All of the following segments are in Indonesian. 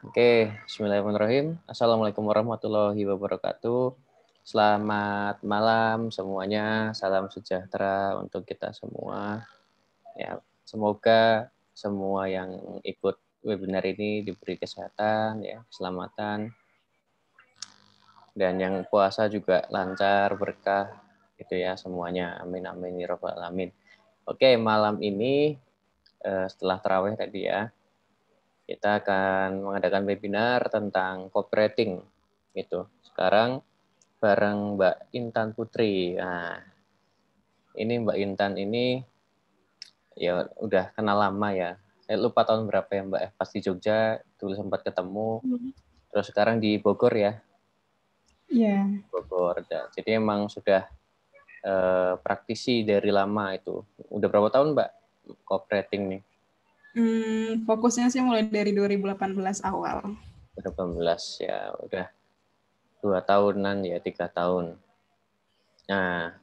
Oke, bismillahirrahmanirrahim. Assalamualaikum warahmatullahi wabarakatuh. Selamat malam semuanya. Salam sejahtera untuk kita semua. Ya, semoga semua yang ikut webinar ini diberi kesehatan ya, keselamatan. Dan yang puasa juga lancar, berkah gitu ya semuanya. Amin amin ya rabbal alamin. Oke, malam ini eh, setelah terawih tadi ya, kita akan mengadakan webinar tentang cooperating gitu. Sekarang bareng Mbak Intan Putri. Nah, ini Mbak Intan ini ya udah kenal lama ya. Saya eh, lupa tahun berapa ya Mbak. Ya? Pasti Jogja dulu sempat ketemu. Hmm. Terus sekarang di Bogor ya. Iya. Yeah. Bogor. Ya. Jadi emang sudah eh, praktisi dari lama itu. Udah berapa tahun Mbak cooperating nih? Hmm, fokusnya sih mulai dari 2018 awal. 2018 ya udah dua tahunan ya tiga tahun. Nah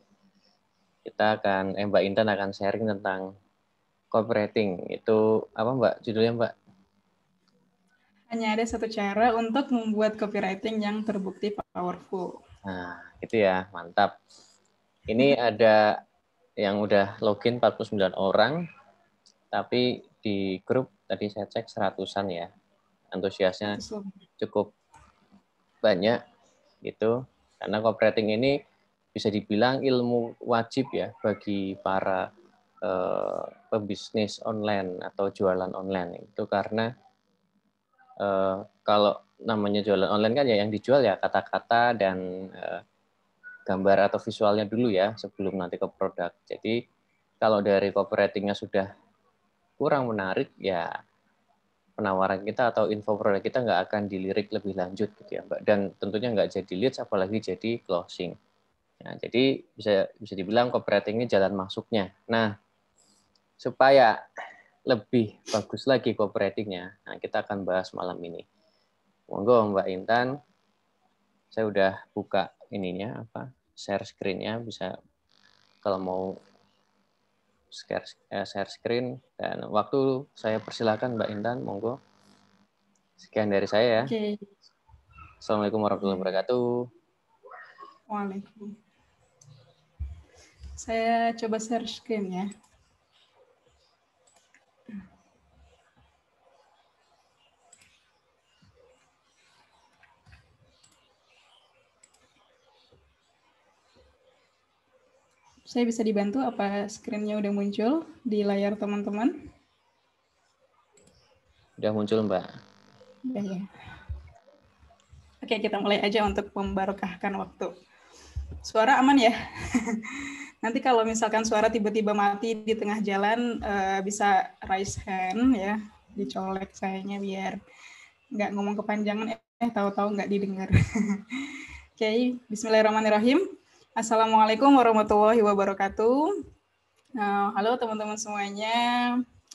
kita akan eh, Mbak Intan akan sharing tentang copywriting itu apa Mbak judulnya Mbak? Hanya ada satu cara untuk membuat copywriting yang terbukti powerful. Nah, itu ya, mantap. Ini ada yang udah login 49 orang, tapi di grup tadi saya cek seratusan ya. Antusiasnya cukup banyak gitu. Karena copywriting ini bisa dibilang ilmu wajib ya bagi para eh, pebisnis online atau jualan online itu karena eh, kalau namanya jualan online kan ya yang dijual ya kata-kata dan eh, gambar atau visualnya dulu ya sebelum nanti ke produk. Jadi kalau dari copywritingnya sudah kurang menarik ya penawaran kita atau info produk kita nggak akan dilirik lebih lanjut gitu ya mbak dan tentunya nggak jadi leads apalagi jadi closing nah, jadi bisa bisa dibilang copywriting ini jalan masuknya nah supaya lebih bagus lagi copywritingnya nah kita akan bahas malam ini monggo mbak Intan saya udah buka ininya apa share screennya bisa kalau mau share, eh, share screen dan waktu saya persilahkan Mbak Intan monggo. Sekian dari saya ya. Okay. Assalamualaikum warahmatullahi wabarakatuh. Waalaikumsalam. Saya coba share screen ya. Saya bisa dibantu apa screen udah muncul di layar teman-teman? Udah muncul, Mbak. Ya, ya. Oke, kita mulai aja untuk membarokahkan waktu. Suara aman ya? Nanti kalau misalkan suara tiba-tiba mati di tengah jalan, eh, bisa raise hand ya, dicolek sayanya biar nggak ngomong kepanjangan, eh tahu-tahu nggak didengar. Oke, okay. Bismillahirrahmanirrahim. Assalamualaikum warahmatullahi wabarakatuh. Uh, halo teman-teman semuanya.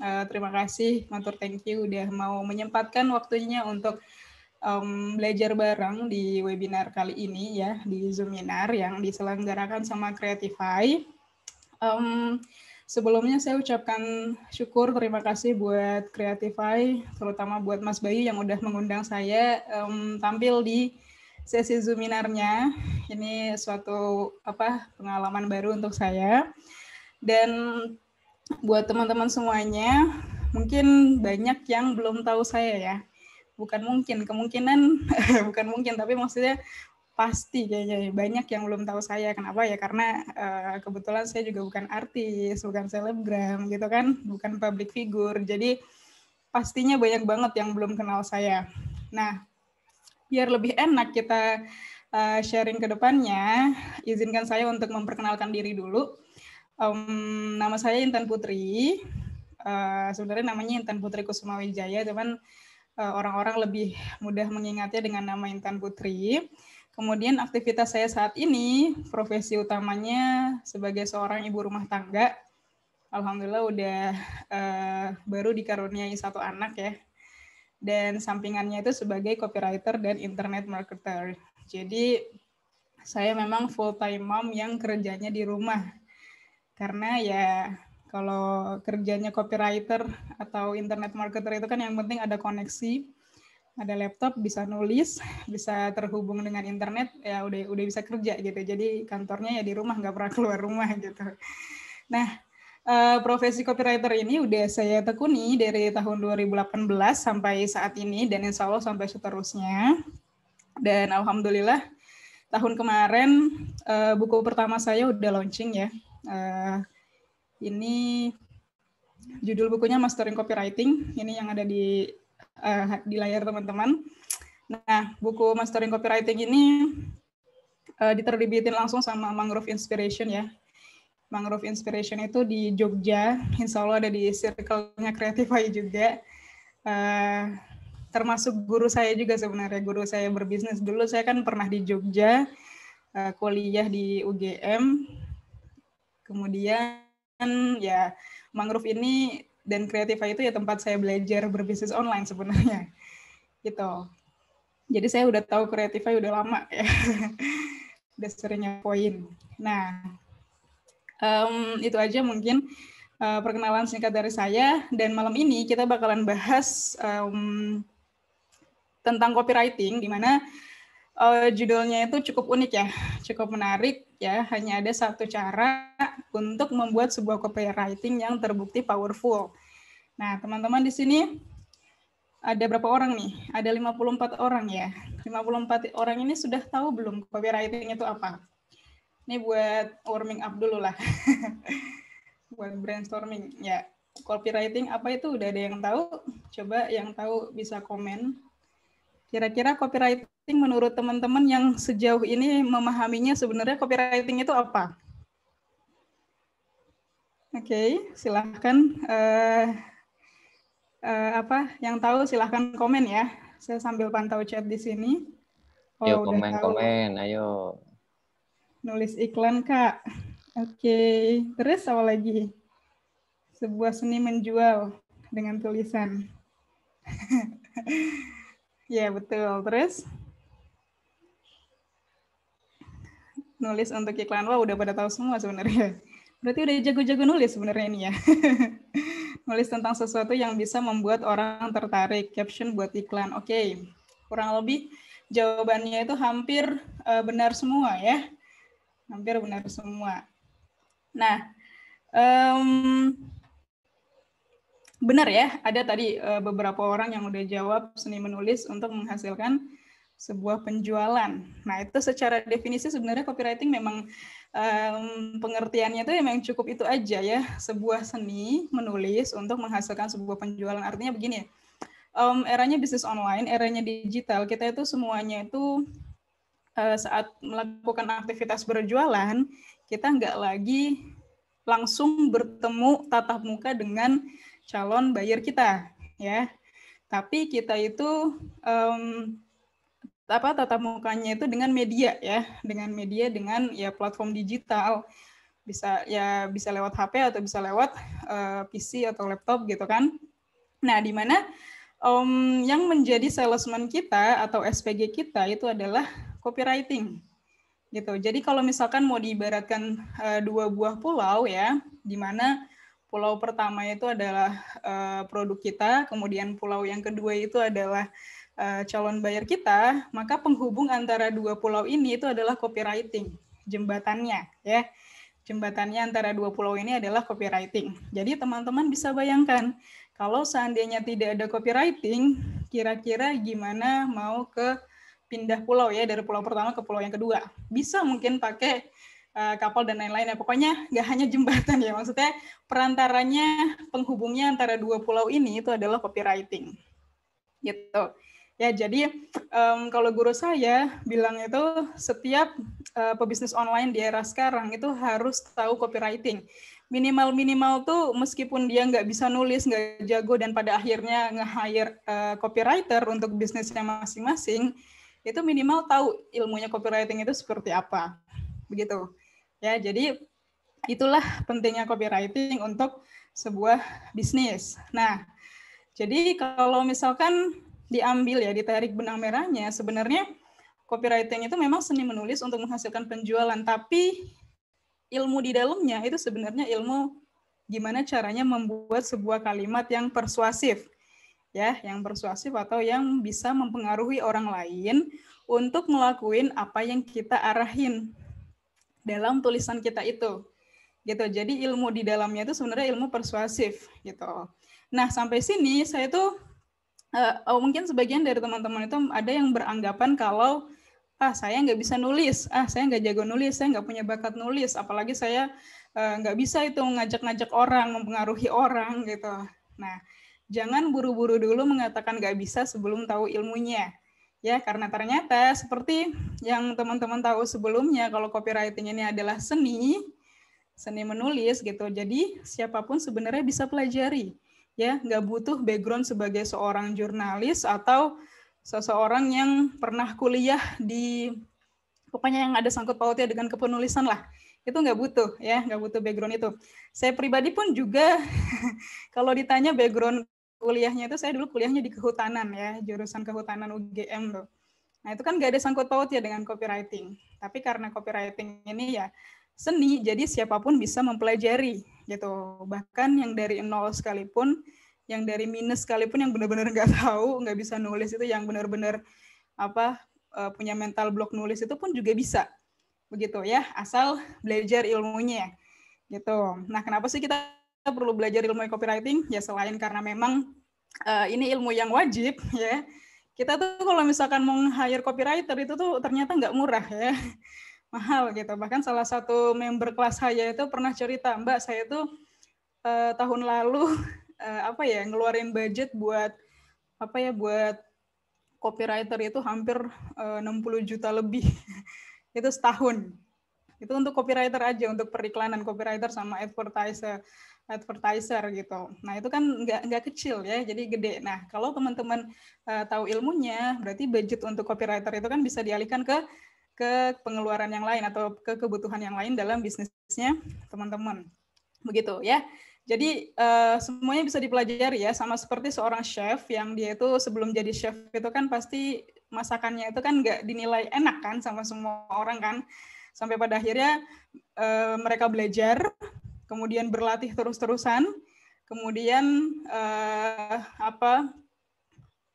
Uh, terima kasih, Matur thank you udah mau menyempatkan waktunya untuk um, belajar bareng di webinar kali ini ya, di Zoominar yang diselenggarakan sama Creatify. Um, sebelumnya saya ucapkan syukur, terima kasih buat Creatify, terutama buat Mas Bayu yang udah mengundang saya um, tampil di sesi Zoominarnya. Ini suatu apa pengalaman baru untuk saya. Dan buat teman-teman semuanya, mungkin banyak yang belum tahu saya ya. Bukan mungkin, kemungkinan bukan mungkin, tapi maksudnya pasti kayaknya ya. banyak yang belum tahu saya kenapa ya karena uh, kebetulan saya juga bukan artis bukan selebgram gitu kan bukan public figure jadi pastinya banyak banget yang belum kenal saya nah biar lebih enak kita uh, sharing ke depannya, izinkan saya untuk memperkenalkan diri dulu. Um, nama saya Intan Putri. Uh, sebenarnya namanya Intan Putri Kusuma Wijaya, cuman orang eh, orang-orang lebih mudah mengingatnya dengan nama Intan Putri. Kemudian aktivitas saya saat ini, profesi utamanya sebagai seorang ibu rumah tangga. Alhamdulillah udah uh, baru dikaruniai satu anak ya, dan sampingannya itu sebagai copywriter dan internet marketer. Jadi saya memang full time mom yang kerjanya di rumah. Karena ya kalau kerjanya copywriter atau internet marketer itu kan yang penting ada koneksi, ada laptop, bisa nulis, bisa terhubung dengan internet, ya udah udah bisa kerja gitu. Jadi kantornya ya di rumah, nggak pernah keluar rumah gitu. Nah, uh, profesi copywriter ini udah saya tekuni dari tahun 2018 sampai saat ini dan insya Allah sampai seterusnya. Dan alhamdulillah tahun kemarin uh, buku pertama saya udah launching ya. Uh, ini judul bukunya Mastering Copywriting. Ini yang ada di uh, di layar teman-teman. Nah, buku Mastering Copywriting ini uh, diterbitin langsung sama Mangrove Inspiration ya. Mangrove Inspiration itu di Jogja. Insya Allah ada di circle-nya Creatify juga. Uh, termasuk guru saya juga sebenarnya. Guru saya berbisnis dulu, saya kan pernah di Jogja, uh, kuliah di UGM. Kemudian ya Mangrove ini dan Creatify itu ya tempat saya belajar berbisnis online sebenarnya. Gitu. Jadi saya udah tahu Creatify udah lama ya. udah seringnya poin. Nah, Um, itu aja mungkin uh, perkenalan singkat dari saya. Dan malam ini kita bakalan bahas um, tentang copywriting, di mana uh, judulnya itu cukup unik ya, cukup menarik ya. Hanya ada satu cara untuk membuat sebuah copywriting yang terbukti powerful. Nah, teman-teman di sini ada berapa orang nih? Ada 54 orang ya. 54 orang ini sudah tahu belum copywriting itu apa? Ini buat warming up dulu lah. buat brainstorming. Ya, copywriting apa itu udah ada yang tahu? Coba yang tahu bisa komen. Kira-kira copywriting menurut teman-teman yang sejauh ini memahaminya sebenarnya copywriting itu apa? Oke, okay, silahkan uh, uh, apa yang tahu silahkan komen ya. Saya sambil pantau chat di sini. Oh, ayo komen-komen, komen, ayo. Nulis iklan, Kak. Oke, okay. terus apa lagi? Sebuah seni menjual dengan tulisan. ya, betul. Terus? Nulis untuk iklan. Wah, udah pada tahu semua sebenarnya. Berarti udah jago-jago nulis sebenarnya ini ya. nulis tentang sesuatu yang bisa membuat orang tertarik. Caption buat iklan. Oke, okay. kurang lebih jawabannya itu hampir uh, benar semua ya hampir benar semua. Nah, um, benar ya, ada tadi eh, beberapa orang yang udah jawab seni menulis untuk menghasilkan sebuah penjualan. Nah, itu secara definisi sebenarnya copywriting memang um, pengertiannya itu memang cukup itu aja ya, sebuah seni menulis untuk menghasilkan sebuah penjualan. Artinya begini, um, eranya bisnis online, eranya digital, kita itu semuanya itu Eh, saat melakukan aktivitas berjualan, kita nggak lagi langsung bertemu tatap muka dengan calon buyer kita, ya. Tapi kita itu um, apa tatap mukanya itu dengan media ya, dengan media dengan ya platform digital bisa ya bisa lewat HP atau bisa lewat uh, eh, PC atau laptop gitu kan. Nah, di mana um, yang menjadi salesman kita atau SPG kita itu adalah copywriting gitu. Jadi kalau misalkan mau diibaratkan uh, dua buah pulau ya, di mana pulau pertama itu adalah uh, produk kita, kemudian pulau yang kedua itu adalah uh, calon bayar kita, maka penghubung antara dua pulau ini itu adalah copywriting, jembatannya ya. Jembatannya antara dua pulau ini adalah copywriting. Jadi teman-teman bisa bayangkan kalau seandainya tidak ada copywriting, kira-kira gimana mau ke pindah pulau ya dari pulau pertama ke pulau yang kedua. Bisa mungkin pakai uh, kapal dan lain-lain ya. Pokoknya nggak hanya jembatan ya. Maksudnya perantaranya, penghubungnya antara dua pulau ini itu adalah copywriting. Gitu. Ya, jadi um, kalau guru saya bilang itu setiap uh, pebisnis online di era sekarang itu harus tahu copywriting minimal minimal tuh meskipun dia nggak bisa nulis nggak jago dan pada akhirnya nge hire uh, eh, copywriter untuk bisnisnya masing-masing itu minimal tahu ilmunya copywriting itu seperti apa. Begitu. Ya, jadi itulah pentingnya copywriting untuk sebuah bisnis. Nah, jadi kalau misalkan diambil ya, ditarik benang merahnya, sebenarnya copywriting itu memang seni menulis untuk menghasilkan penjualan, tapi ilmu di dalamnya itu sebenarnya ilmu gimana caranya membuat sebuah kalimat yang persuasif ya, yang persuasif atau yang bisa mempengaruhi orang lain untuk ngelakuin apa yang kita arahin dalam tulisan kita itu. Gitu. Jadi ilmu di dalamnya itu sebenarnya ilmu persuasif gitu. Nah, sampai sini saya tuh uh, mungkin sebagian dari teman-teman itu ada yang beranggapan kalau ah saya nggak bisa nulis, ah saya nggak jago nulis, saya nggak punya bakat nulis, apalagi saya uh, nggak bisa itu ngajak-ngajak orang, mempengaruhi orang gitu. Nah, jangan buru-buru dulu mengatakan gak bisa sebelum tahu ilmunya. Ya, karena ternyata seperti yang teman-teman tahu sebelumnya, kalau copywriting ini adalah seni, seni menulis gitu. Jadi siapapun sebenarnya bisa pelajari. Ya, nggak butuh background sebagai seorang jurnalis atau seseorang yang pernah kuliah di pokoknya yang ada sangkut pautnya dengan kepenulisan lah itu nggak butuh ya nggak butuh background itu saya pribadi pun juga kalau ditanya background kuliahnya itu saya dulu kuliahnya di kehutanan ya, jurusan kehutanan UGM tuh. Nah itu kan nggak ada sangkut paut ya dengan copywriting. Tapi karena copywriting ini ya seni, jadi siapapun bisa mempelajari gitu. Bahkan yang dari nol sekalipun, yang dari minus sekalipun yang benar-benar nggak tahu, nggak bisa nulis itu, yang benar-benar apa eh, punya mental block nulis itu pun juga bisa begitu ya asal belajar ilmunya gitu. Nah kenapa sih kita perlu belajar ilmu copywriting ya selain karena memang uh, ini ilmu yang wajib ya. Kita tuh kalau misalkan mau hire copywriter itu tuh ternyata nggak murah ya. Mahal gitu. Bahkan salah satu member kelas saya itu pernah cerita, "Mbak, saya tuh uh, tahun lalu uh, apa ya, ngeluarin budget buat apa ya buat copywriter itu hampir uh, 60 juta lebih. itu setahun. Itu untuk copywriter aja, untuk periklanan copywriter sama advertiser advertiser gitu. Nah itu kan nggak nggak kecil ya, jadi gede. Nah kalau teman-teman uh, tahu ilmunya, berarti budget untuk copywriter itu kan bisa dialihkan ke ke pengeluaran yang lain atau ke kebutuhan yang lain dalam bisnisnya teman-teman. Begitu ya. Jadi uh, semuanya bisa dipelajari ya, sama seperti seorang chef yang dia itu sebelum jadi chef itu kan pasti masakannya itu kan nggak dinilai enak kan sama semua orang kan, sampai pada akhirnya uh, mereka belajar, kemudian berlatih terus-terusan, kemudian eh, apa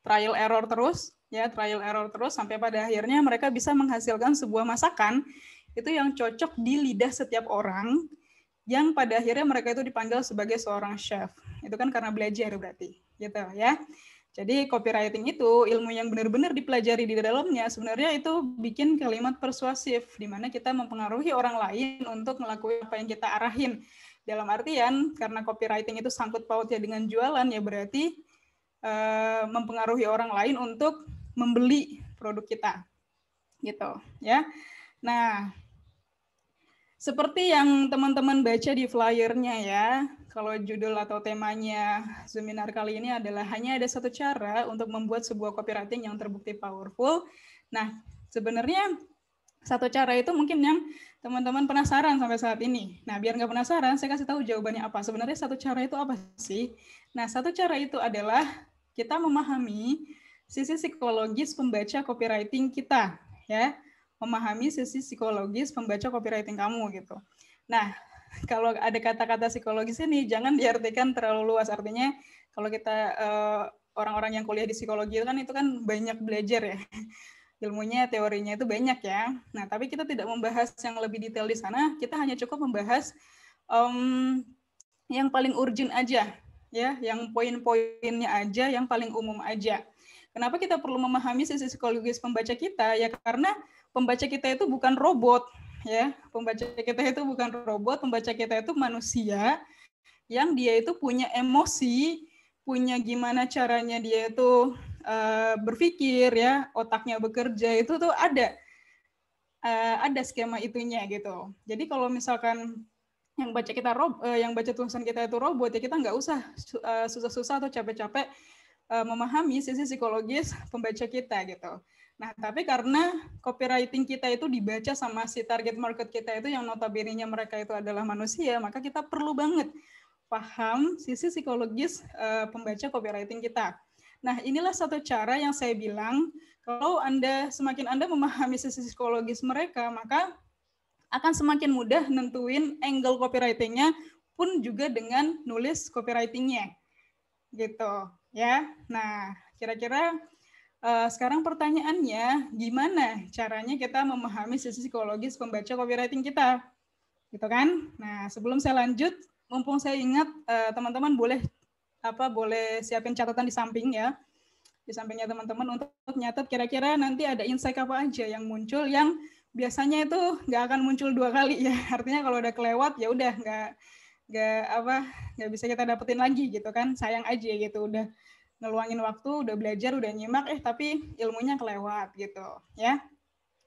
trial error terus, ya trial error terus sampai pada akhirnya mereka bisa menghasilkan sebuah masakan itu yang cocok di lidah setiap orang yang pada akhirnya mereka itu dipanggil sebagai seorang chef. Itu kan karena belajar berarti, gitu ya. Jadi copywriting itu ilmu yang benar-benar dipelajari di dalamnya sebenarnya itu bikin kalimat persuasif di mana kita mempengaruhi orang lain untuk melakukan apa yang kita arahin. Dalam artian, karena copywriting itu sangkut pautnya dengan jualan, ya berarti uh, mempengaruhi orang lain untuk membeli produk kita. Gitu, ya. Nah, seperti yang teman-teman baca di flyernya ya, kalau judul atau temanya seminar kali ini adalah hanya ada satu cara untuk membuat sebuah copywriting yang terbukti powerful. Nah, sebenarnya satu cara itu mungkin yang teman-teman penasaran sampai saat ini. Nah, biar nggak penasaran, saya kasih tahu jawabannya apa. Sebenarnya satu cara itu apa sih? Nah, satu cara itu adalah kita memahami sisi psikologis pembaca copywriting kita, ya. Memahami sisi psikologis pembaca copywriting kamu gitu. Nah, kalau ada kata-kata psikologis ini jangan diartikan terlalu luas. Artinya kalau kita eh, orang-orang uh, orang -orang yang kuliah di psikologi itu kan itu kan banyak belajar ya ilmunya, teorinya itu banyak ya. Nah, tapi kita tidak membahas yang lebih detail di sana, kita hanya cukup membahas um, yang paling urgent aja, ya, yang poin-poinnya aja, yang paling umum aja. Kenapa kita perlu memahami sisi psikologis pembaca kita? Ya karena pembaca kita itu bukan robot, ya. Pembaca kita itu bukan robot, pembaca kita itu manusia yang dia itu punya emosi, punya gimana caranya dia itu Eh, berpikir ya, otaknya bekerja itu tuh ada eh, ada skema itunya gitu. Jadi kalau misalkan yang baca kita rob, eh, yang baca tulisan kita itu robot ya kita nggak usah susah-susah atau capek-capek memahami sisi psikologis pembaca kita gitu. Nah, tapi karena copywriting kita itu dibaca sama si target market kita itu yang notabene nya mereka itu adalah manusia, maka kita perlu banget paham sisi psikologis uh, pembaca copywriting kita. Nah, inilah satu cara yang saya bilang, kalau Anda semakin Anda memahami sisi psikologis mereka, maka akan semakin mudah nentuin angle copywritingnya pun juga dengan nulis copywritingnya. Gitu, ya. Nah, kira-kira uh, sekarang pertanyaannya, gimana caranya kita memahami sisi psikologis pembaca copywriting kita? Gitu kan? Nah, sebelum saya lanjut, mumpung saya ingat, eh, teman-teman uh, teman -teman boleh apa boleh siapin catatan di samping ya di sampingnya teman-teman untuk nyatet kira-kira nanti ada insight apa aja yang muncul yang biasanya itu nggak akan muncul dua kali ya artinya kalau udah kelewat ya udah nggak nggak apa nggak bisa kita dapetin lagi gitu kan sayang aja gitu udah ngeluangin waktu udah belajar udah nyimak eh tapi ilmunya kelewat gitu ya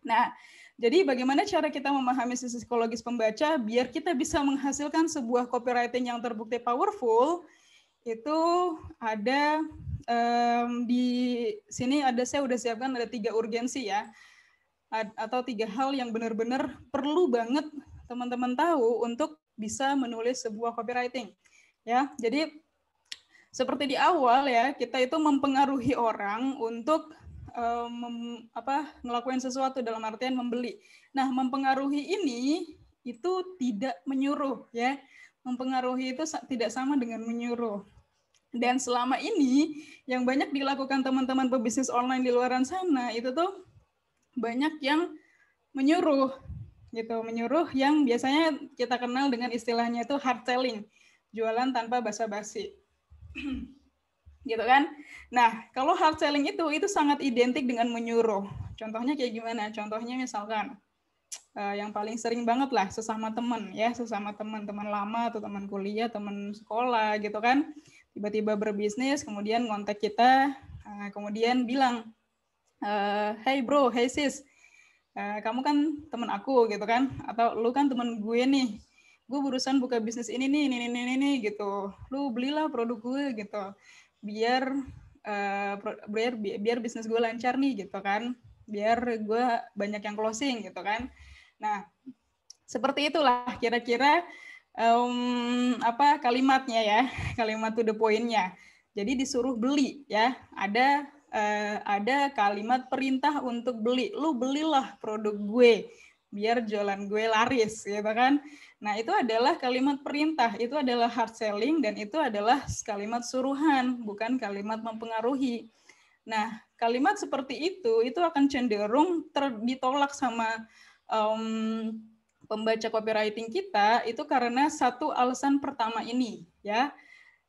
nah jadi bagaimana cara kita memahami sisi psikologis pembaca biar kita bisa menghasilkan sebuah copywriting yang terbukti powerful itu ada um, di sini ada saya udah siapkan ada tiga urgensi ya atau tiga hal yang benar-benar perlu banget teman-teman tahu untuk bisa menulis sebuah copywriting ya jadi seperti di awal ya kita itu mempengaruhi orang untuk um, mem, apa ngelakuin sesuatu dalam artian membeli nah mempengaruhi ini itu tidak menyuruh ya mempengaruhi itu tidak sama dengan menyuruh. Dan selama ini yang banyak dilakukan teman-teman pebisnis online di luaran sana itu tuh banyak yang menyuruh gitu, menyuruh yang biasanya kita kenal dengan istilahnya itu hard selling, jualan tanpa basa-basi. gitu kan? Nah, kalau hard selling itu itu sangat identik dengan menyuruh. Contohnya kayak gimana? Contohnya misalkan uh, yang paling sering banget lah sesama teman ya sesama teman teman lama atau teman kuliah teman sekolah gitu kan tiba-tiba berbisnis kemudian kontak kita uh, kemudian bilang uh, hey bro hey sis uh, kamu kan teman aku gitu kan atau lu kan teman gue nih gue barusan buka bisnis ini nih ini ini ini, ini gitu lu belilah produk gue gitu biar uh, biar biar bisnis gue lancar nih gitu kan biar gue banyak yang closing gitu kan Nah, seperti itulah kira-kira um, apa kalimatnya ya, kalimat to the point-nya. Jadi disuruh beli ya. Ada uh, ada kalimat perintah untuk beli. Lu belilah produk gue biar jualan gue laris gitu kan. Nah, itu adalah kalimat perintah, itu adalah hard selling dan itu adalah kalimat suruhan, bukan kalimat mempengaruhi. Nah, kalimat seperti itu itu akan cenderung ter, ditolak sama um, pembaca copywriting kita itu karena satu alasan pertama ini ya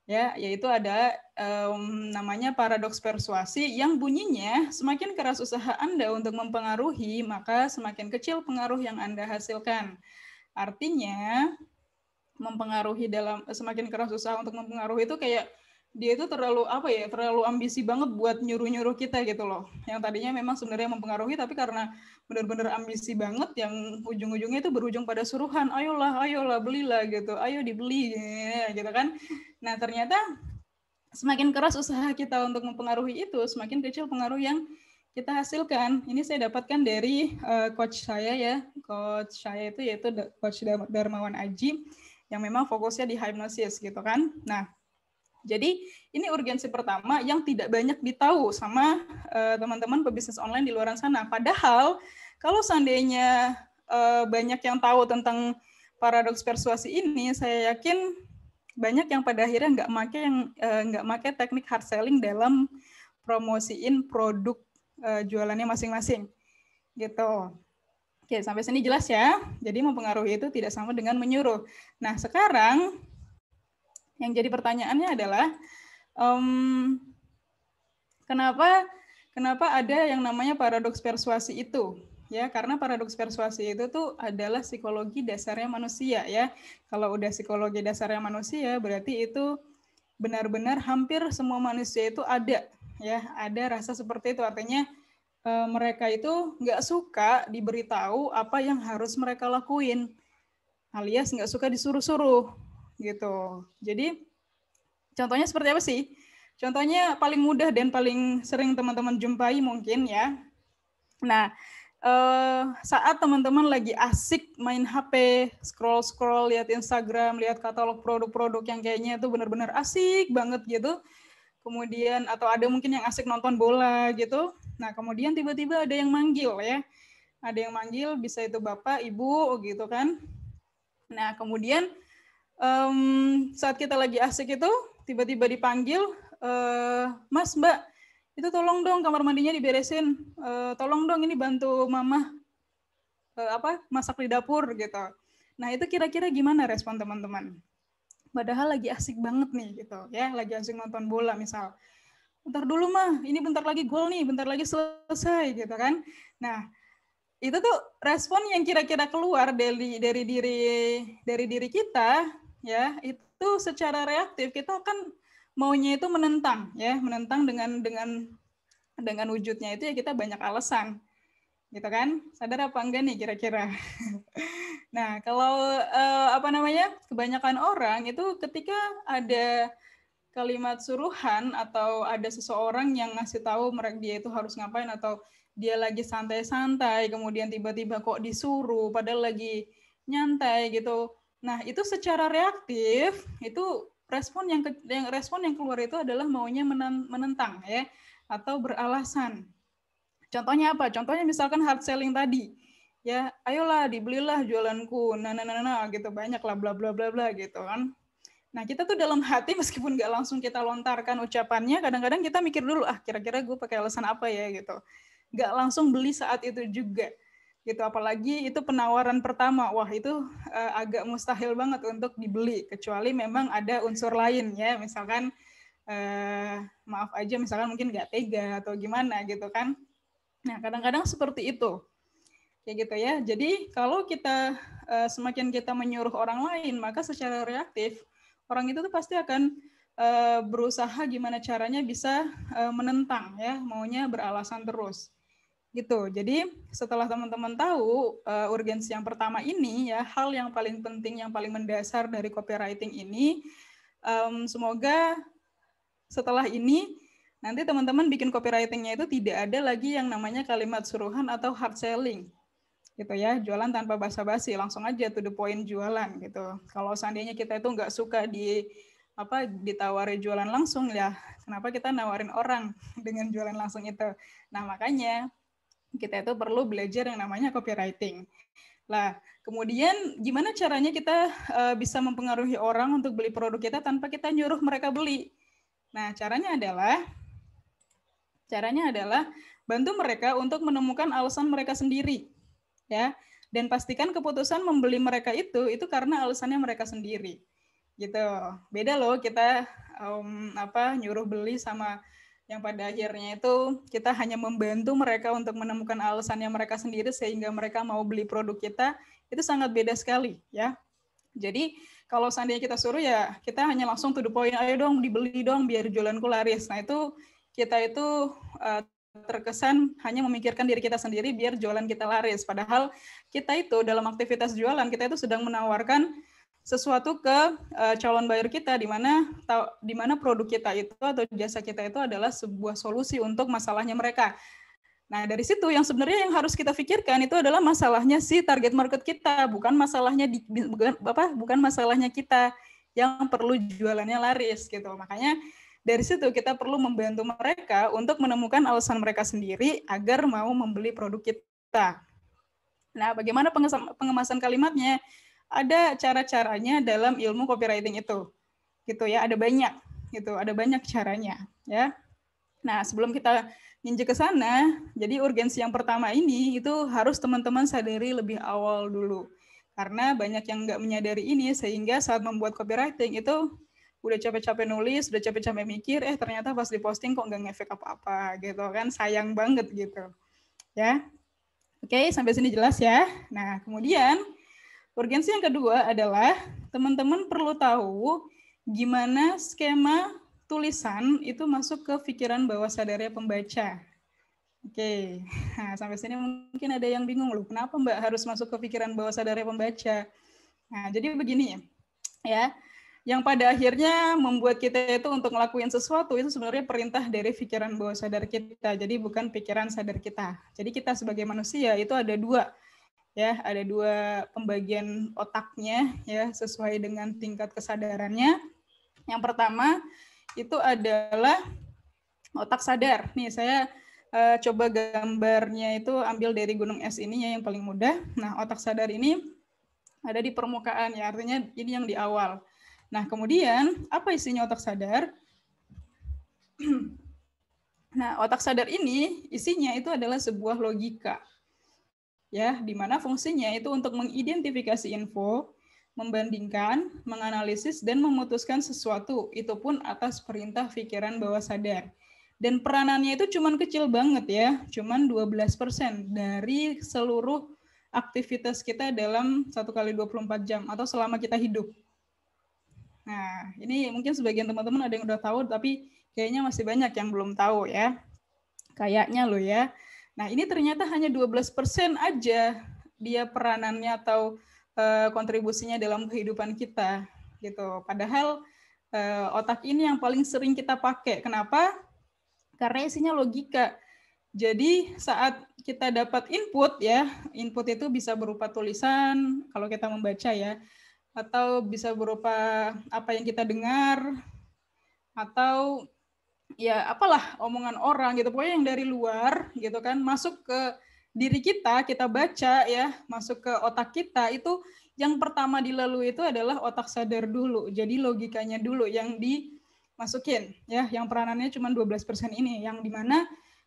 ya yaitu ada um, namanya paradoks persuasi yang bunyinya semakin keras usaha Anda untuk mempengaruhi maka semakin kecil pengaruh yang Anda hasilkan. Artinya mempengaruhi dalam semakin keras usaha untuk mempengaruhi itu kayak dia itu terlalu apa ya terlalu ambisi banget buat nyuruh-nyuruh kita gitu loh yang tadinya memang sebenarnya mempengaruhi tapi karena benar-benar ambisi banget yang ujung-ujungnya itu berujung pada suruhan ayolah ayolah belilah gitu ayo dibeli gitu kan nah ternyata semakin keras usaha kita untuk mempengaruhi itu semakin kecil pengaruh yang kita hasilkan ini saya dapatkan dari uh, coach saya ya coach saya itu yaitu coach Darmawan Aji yang memang fokusnya di hipnosis gitu kan nah jadi ini urgensi pertama yang tidak banyak ditahu sama eh, teman-teman uh, pebisnis online di luar sana. Padahal kalau seandainya uh, banyak yang tahu tentang paradoks persuasi ini, saya yakin banyak yang pada akhirnya nggak make yang uh, nggak make teknik hard selling dalam promosiin produk uh, jualannya masing-masing. Gitu. Oke, sampai sini jelas ya. Jadi mempengaruhi itu tidak sama dengan menyuruh. Nah, sekarang yang jadi pertanyaannya adalah um, kenapa kenapa ada yang namanya paradoks persuasi itu? ya karena paradoks persuasi itu tuh adalah psikologi dasarnya manusia ya kalau udah psikologi dasarnya manusia berarti itu benar-benar hampir semua manusia itu ada ya ada rasa seperti itu artinya e, mereka itu nggak suka diberitahu apa yang harus mereka lakuin alias nggak suka disuruh-suruh gitu. Jadi contohnya seperti apa sih? Contohnya paling mudah dan paling sering teman-teman jumpai mungkin ya. Nah, eh, saat teman-teman lagi asik main HP, scroll-scroll, lihat Instagram, lihat katalog produk-produk yang kayaknya itu benar-benar asik banget gitu. Kemudian atau ada mungkin yang asik nonton bola gitu. Nah, kemudian tiba-tiba ada yang manggil ya. Ada yang manggil bisa itu Bapak, Ibu gitu kan. Nah, kemudian um, saat kita lagi asik itu tiba-tiba dipanggil, uh, Mas Mbak, itu tolong dong kamar mandinya diberesin, uh, tolong dong ini bantu Mama uh, apa masak di dapur gitu. Nah itu kira-kira gimana respon teman-teman? Padahal lagi asik banget nih gitu ya, lagi asik nonton bola misal. Bentar dulu mah, ini bentar lagi gol nih, bentar lagi selesai gitu kan. Nah itu tuh respon yang kira-kira keluar dari dari diri dari diri kita ya itu secara reaktif kita akan maunya itu menentang ya menentang dengan dengan dengan wujudnya itu ya kita banyak alasan gitu kan sadar apa enggak nih kira-kira nah kalau eh, apa namanya kebanyakan orang itu ketika ada kalimat suruhan atau ada seseorang yang ngasih tahu mereka dia itu harus ngapain atau dia lagi santai-santai kemudian tiba-tiba kok disuruh padahal lagi nyantai gitu Nah, itu secara reaktif itu respon yang, ke, yang respon yang keluar itu adalah maunya menentang ya atau beralasan. Contohnya apa? Contohnya misalkan hard selling tadi. Ya, ayolah dibelilah jualanku. Nah, nah, nah, nah, gitu banyak lah bla bla bla bla gitu kan. Nah, kita tuh dalam hati meskipun nggak langsung kita lontarkan ucapannya, kadang-kadang kita mikir dulu, ah kira-kira gue pakai alasan apa ya gitu. Nggak langsung beli saat itu juga gitu apalagi itu penawaran pertama wah itu uh, agak mustahil banget untuk dibeli kecuali memang ada unsur lain ya misalkan uh, maaf aja misalkan mungkin nggak tega atau gimana gitu kan nah kadang-kadang seperti itu ya gitu ya jadi kalau kita uh, semakin kita menyuruh orang lain maka secara reaktif orang itu tuh pasti akan uh, berusaha gimana caranya bisa uh, menentang ya maunya beralasan terus gitu. Jadi setelah teman-teman tahu uh, urgensi yang pertama ini ya hal yang paling penting yang paling mendasar dari copywriting ini um, semoga setelah ini nanti teman-teman bikin copywritingnya itu tidak ada lagi yang namanya kalimat suruhan atau hard selling gitu ya jualan tanpa basa-basi langsung aja to the point jualan gitu kalau seandainya kita itu nggak suka di apa ditawari jualan langsung ya kenapa kita nawarin orang dengan jualan langsung itu nah makanya kita itu perlu belajar yang namanya copywriting. Nah, kemudian gimana caranya kita uh, bisa mempengaruhi orang untuk beli produk kita tanpa kita nyuruh mereka beli? Nah, caranya adalah caranya adalah bantu mereka untuk menemukan alasan mereka sendiri. Ya. Dan pastikan keputusan membeli mereka itu itu karena alasannya mereka sendiri. Gitu. Beda loh kita um, apa nyuruh beli sama yang pada akhirnya itu kita hanya membantu mereka untuk menemukan alasannya mereka sendiri sehingga mereka mau beli produk kita itu sangat beda sekali ya jadi kalau seandainya kita suruh ya kita hanya langsung tuduh poin ayo dong dibeli dong biar jualanku laris nah itu kita itu uh, terkesan hanya memikirkan diri kita sendiri biar jualan kita laris padahal kita itu dalam aktivitas jualan kita itu sedang menawarkan sesuatu ke uh, calon buyer kita di mana di mana produk kita itu atau jasa kita itu adalah sebuah solusi untuk masalahnya mereka. Nah, dari situ yang sebenarnya yang harus kita pikirkan itu adalah masalahnya si target market kita, bukan masalahnya di, bukan apa bukan masalahnya kita yang perlu jualannya laris gitu. Makanya dari situ kita perlu membantu mereka untuk menemukan alasan mereka sendiri agar mau membeli produk kita. Nah, bagaimana pengemasan kalimatnya? ada cara-caranya dalam ilmu copywriting itu. Gitu ya, ada banyak gitu, ada banyak caranya ya. Nah, sebelum kita nginjek ke sana, jadi urgensi yang pertama ini itu harus teman-teman sadari lebih awal dulu. Karena banyak yang nggak menyadari ini sehingga saat membuat copywriting itu udah capek-capek nulis, udah capek-capek mikir, eh ternyata pas diposting kok nggak ngefek apa-apa gitu kan, sayang banget gitu. Ya. Oke, sampai sini jelas ya. Nah, kemudian Urgensi yang kedua adalah teman-teman perlu tahu gimana skema tulisan itu masuk ke pikiran bawah sadarnya pembaca. Oke, nah, sampai sini mungkin ada yang bingung loh, kenapa Mbak harus masuk ke pikiran bawah sadarnya pembaca? Nah, jadi begini ya, ya, yang pada akhirnya membuat kita itu untuk ngelakuin sesuatu itu sebenarnya perintah dari pikiran bawah sadar kita, jadi bukan pikiran sadar kita. Jadi kita sebagai manusia itu ada dua, ya ada dua pembagian otaknya ya sesuai dengan tingkat kesadarannya. Yang pertama itu adalah otak sadar. Nih saya uh, coba gambarnya itu ambil dari gunung es ini ya yang paling mudah. Nah, otak sadar ini ada di permukaan ya artinya ini yang di awal. Nah, kemudian apa isinya otak sadar? nah, otak sadar ini isinya itu adalah sebuah logika ya, di mana fungsinya itu untuk mengidentifikasi info, membandingkan, menganalisis, dan memutuskan sesuatu, itu pun atas perintah pikiran bawah sadar. Dan peranannya itu cuma kecil banget ya, cuman 12% dari seluruh aktivitas kita dalam 1 kali 24 jam atau selama kita hidup. Nah, ini mungkin sebagian teman-teman ada yang udah tahu, tapi kayaknya masih banyak yang belum tahu ya. Kayaknya loh ya. Nah, ini ternyata hanya 12% aja dia peranannya atau eh, kontribusinya dalam kehidupan kita gitu. Padahal eh, otak ini yang paling sering kita pakai. Kenapa? Karena isinya logika. Jadi saat kita dapat input ya, input itu bisa berupa tulisan kalau kita membaca ya, atau bisa berupa apa yang kita dengar, atau ya apalah omongan orang gitu pokoknya yang dari luar gitu kan masuk ke diri kita kita baca ya masuk ke otak kita itu yang pertama dilalui itu adalah otak sadar dulu jadi logikanya dulu yang dimasukin ya yang peranannya cuma 12% ini yang dimana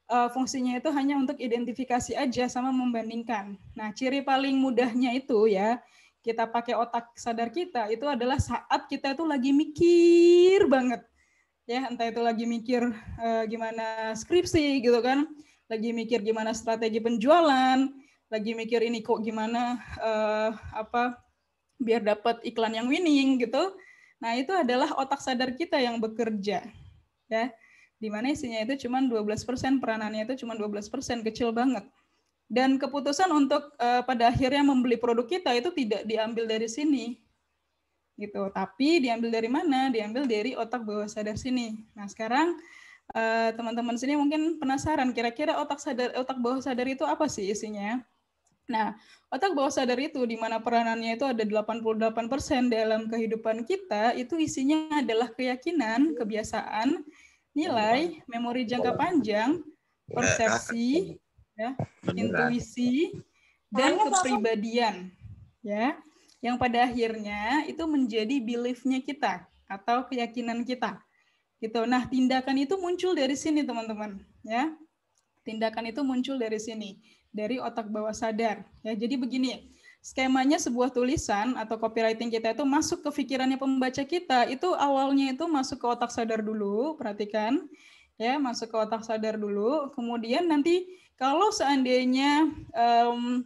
uh, fungsinya itu hanya untuk identifikasi aja sama membandingkan nah ciri paling mudahnya itu ya kita pakai otak sadar kita itu adalah saat kita itu lagi mikir banget ya entah itu lagi mikir uh, gimana skripsi gitu kan lagi mikir gimana strategi penjualan lagi mikir ini kok gimana uh, apa biar dapat iklan yang winning gitu nah itu adalah otak sadar kita yang bekerja ya di mana isinya itu cuma 12% peranannya itu cuma 12% kecil banget dan keputusan untuk uh, pada akhirnya membeli produk kita itu tidak diambil dari sini gitu. Tapi diambil dari mana? Diambil dari otak bawah sadar sini. Nah, sekarang eh, teman-teman sini mungkin penasaran kira-kira otak sadar otak bawah sadar itu apa sih isinya? Nah, otak bawah sadar itu di mana peranannya itu ada 88% dalam kehidupan kita, itu isinya adalah keyakinan, kebiasaan, nilai, memori jangka panjang, persepsi, ya, intuisi, dan kepribadian. Ya yang pada akhirnya itu menjadi beliefnya kita atau keyakinan kita. Gitu. Nah, tindakan itu muncul dari sini, teman-teman, ya. Tindakan itu muncul dari sini, dari otak bawah sadar. Ya, jadi begini, skemanya sebuah tulisan atau copywriting kita itu masuk ke pikirannya pembaca kita, itu awalnya itu masuk ke otak sadar dulu, perhatikan. Ya, masuk ke otak sadar dulu, kemudian nanti kalau seandainya um,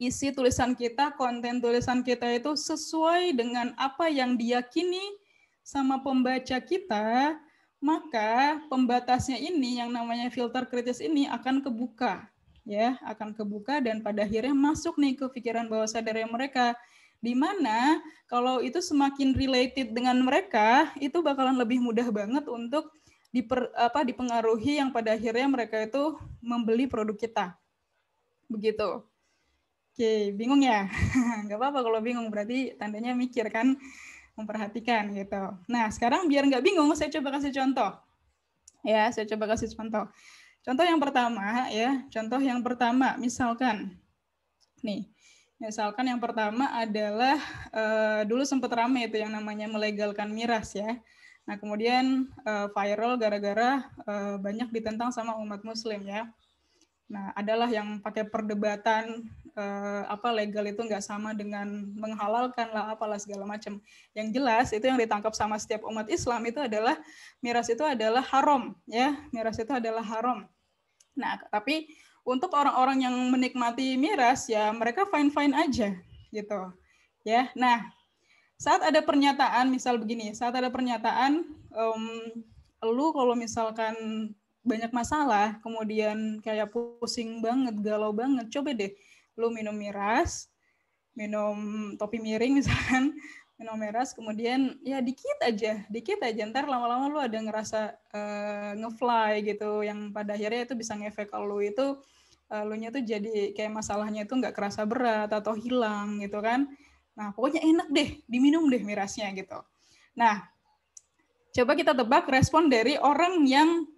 isi tulisan kita, konten tulisan kita itu sesuai dengan apa yang diyakini sama pembaca kita, maka pembatasnya ini yang namanya filter kritis ini akan kebuka ya, akan kebuka dan pada akhirnya masuk nih ke pikiran bawah sadar mereka di mana kalau itu semakin related dengan mereka itu bakalan lebih mudah banget untuk diper, apa dipengaruhi yang pada akhirnya mereka itu membeli produk kita begitu Oke, bingung ya? Nggak apa-apa kalau bingung, berarti tandanya mikir kan, memperhatikan gitu. Nah, sekarang biar nggak bingung, saya coba kasih contoh. Ya, saya coba kasih contoh. Contoh yang pertama ya, contoh yang pertama, misalkan, nih, misalkan yang pertama adalah uh, dulu sempat rame itu yang namanya melegalkan miras ya. Nah, kemudian uh, viral gara-gara uh, banyak ditentang sama umat muslim ya. Nah, adalah yang pakai perdebatan eh, apa legal itu nggak sama dengan menghalalkan lah apalah segala macam. Yang jelas itu yang ditangkap sama setiap umat Islam itu adalah miras itu adalah haram ya, miras itu adalah haram. Nah, tapi untuk orang-orang yang menikmati miras ya mereka fine-fine aja gitu. Ya. Nah, saat ada pernyataan misal begini, saat ada pernyataan um, lu kalau misalkan banyak masalah, kemudian kayak pusing banget, galau banget, coba deh lu minum miras, minum topi miring misalkan, minum miras, kemudian ya dikit aja, dikit aja, ntar lama-lama lu ada ngerasa uh, ngefly gitu, yang pada akhirnya itu bisa ngefek kalau lu itu uh, lu nya tuh jadi kayak masalahnya itu nggak kerasa berat atau hilang gitu kan. Nah, pokoknya enak deh, diminum deh mirasnya gitu. Nah, coba kita tebak respon dari orang yang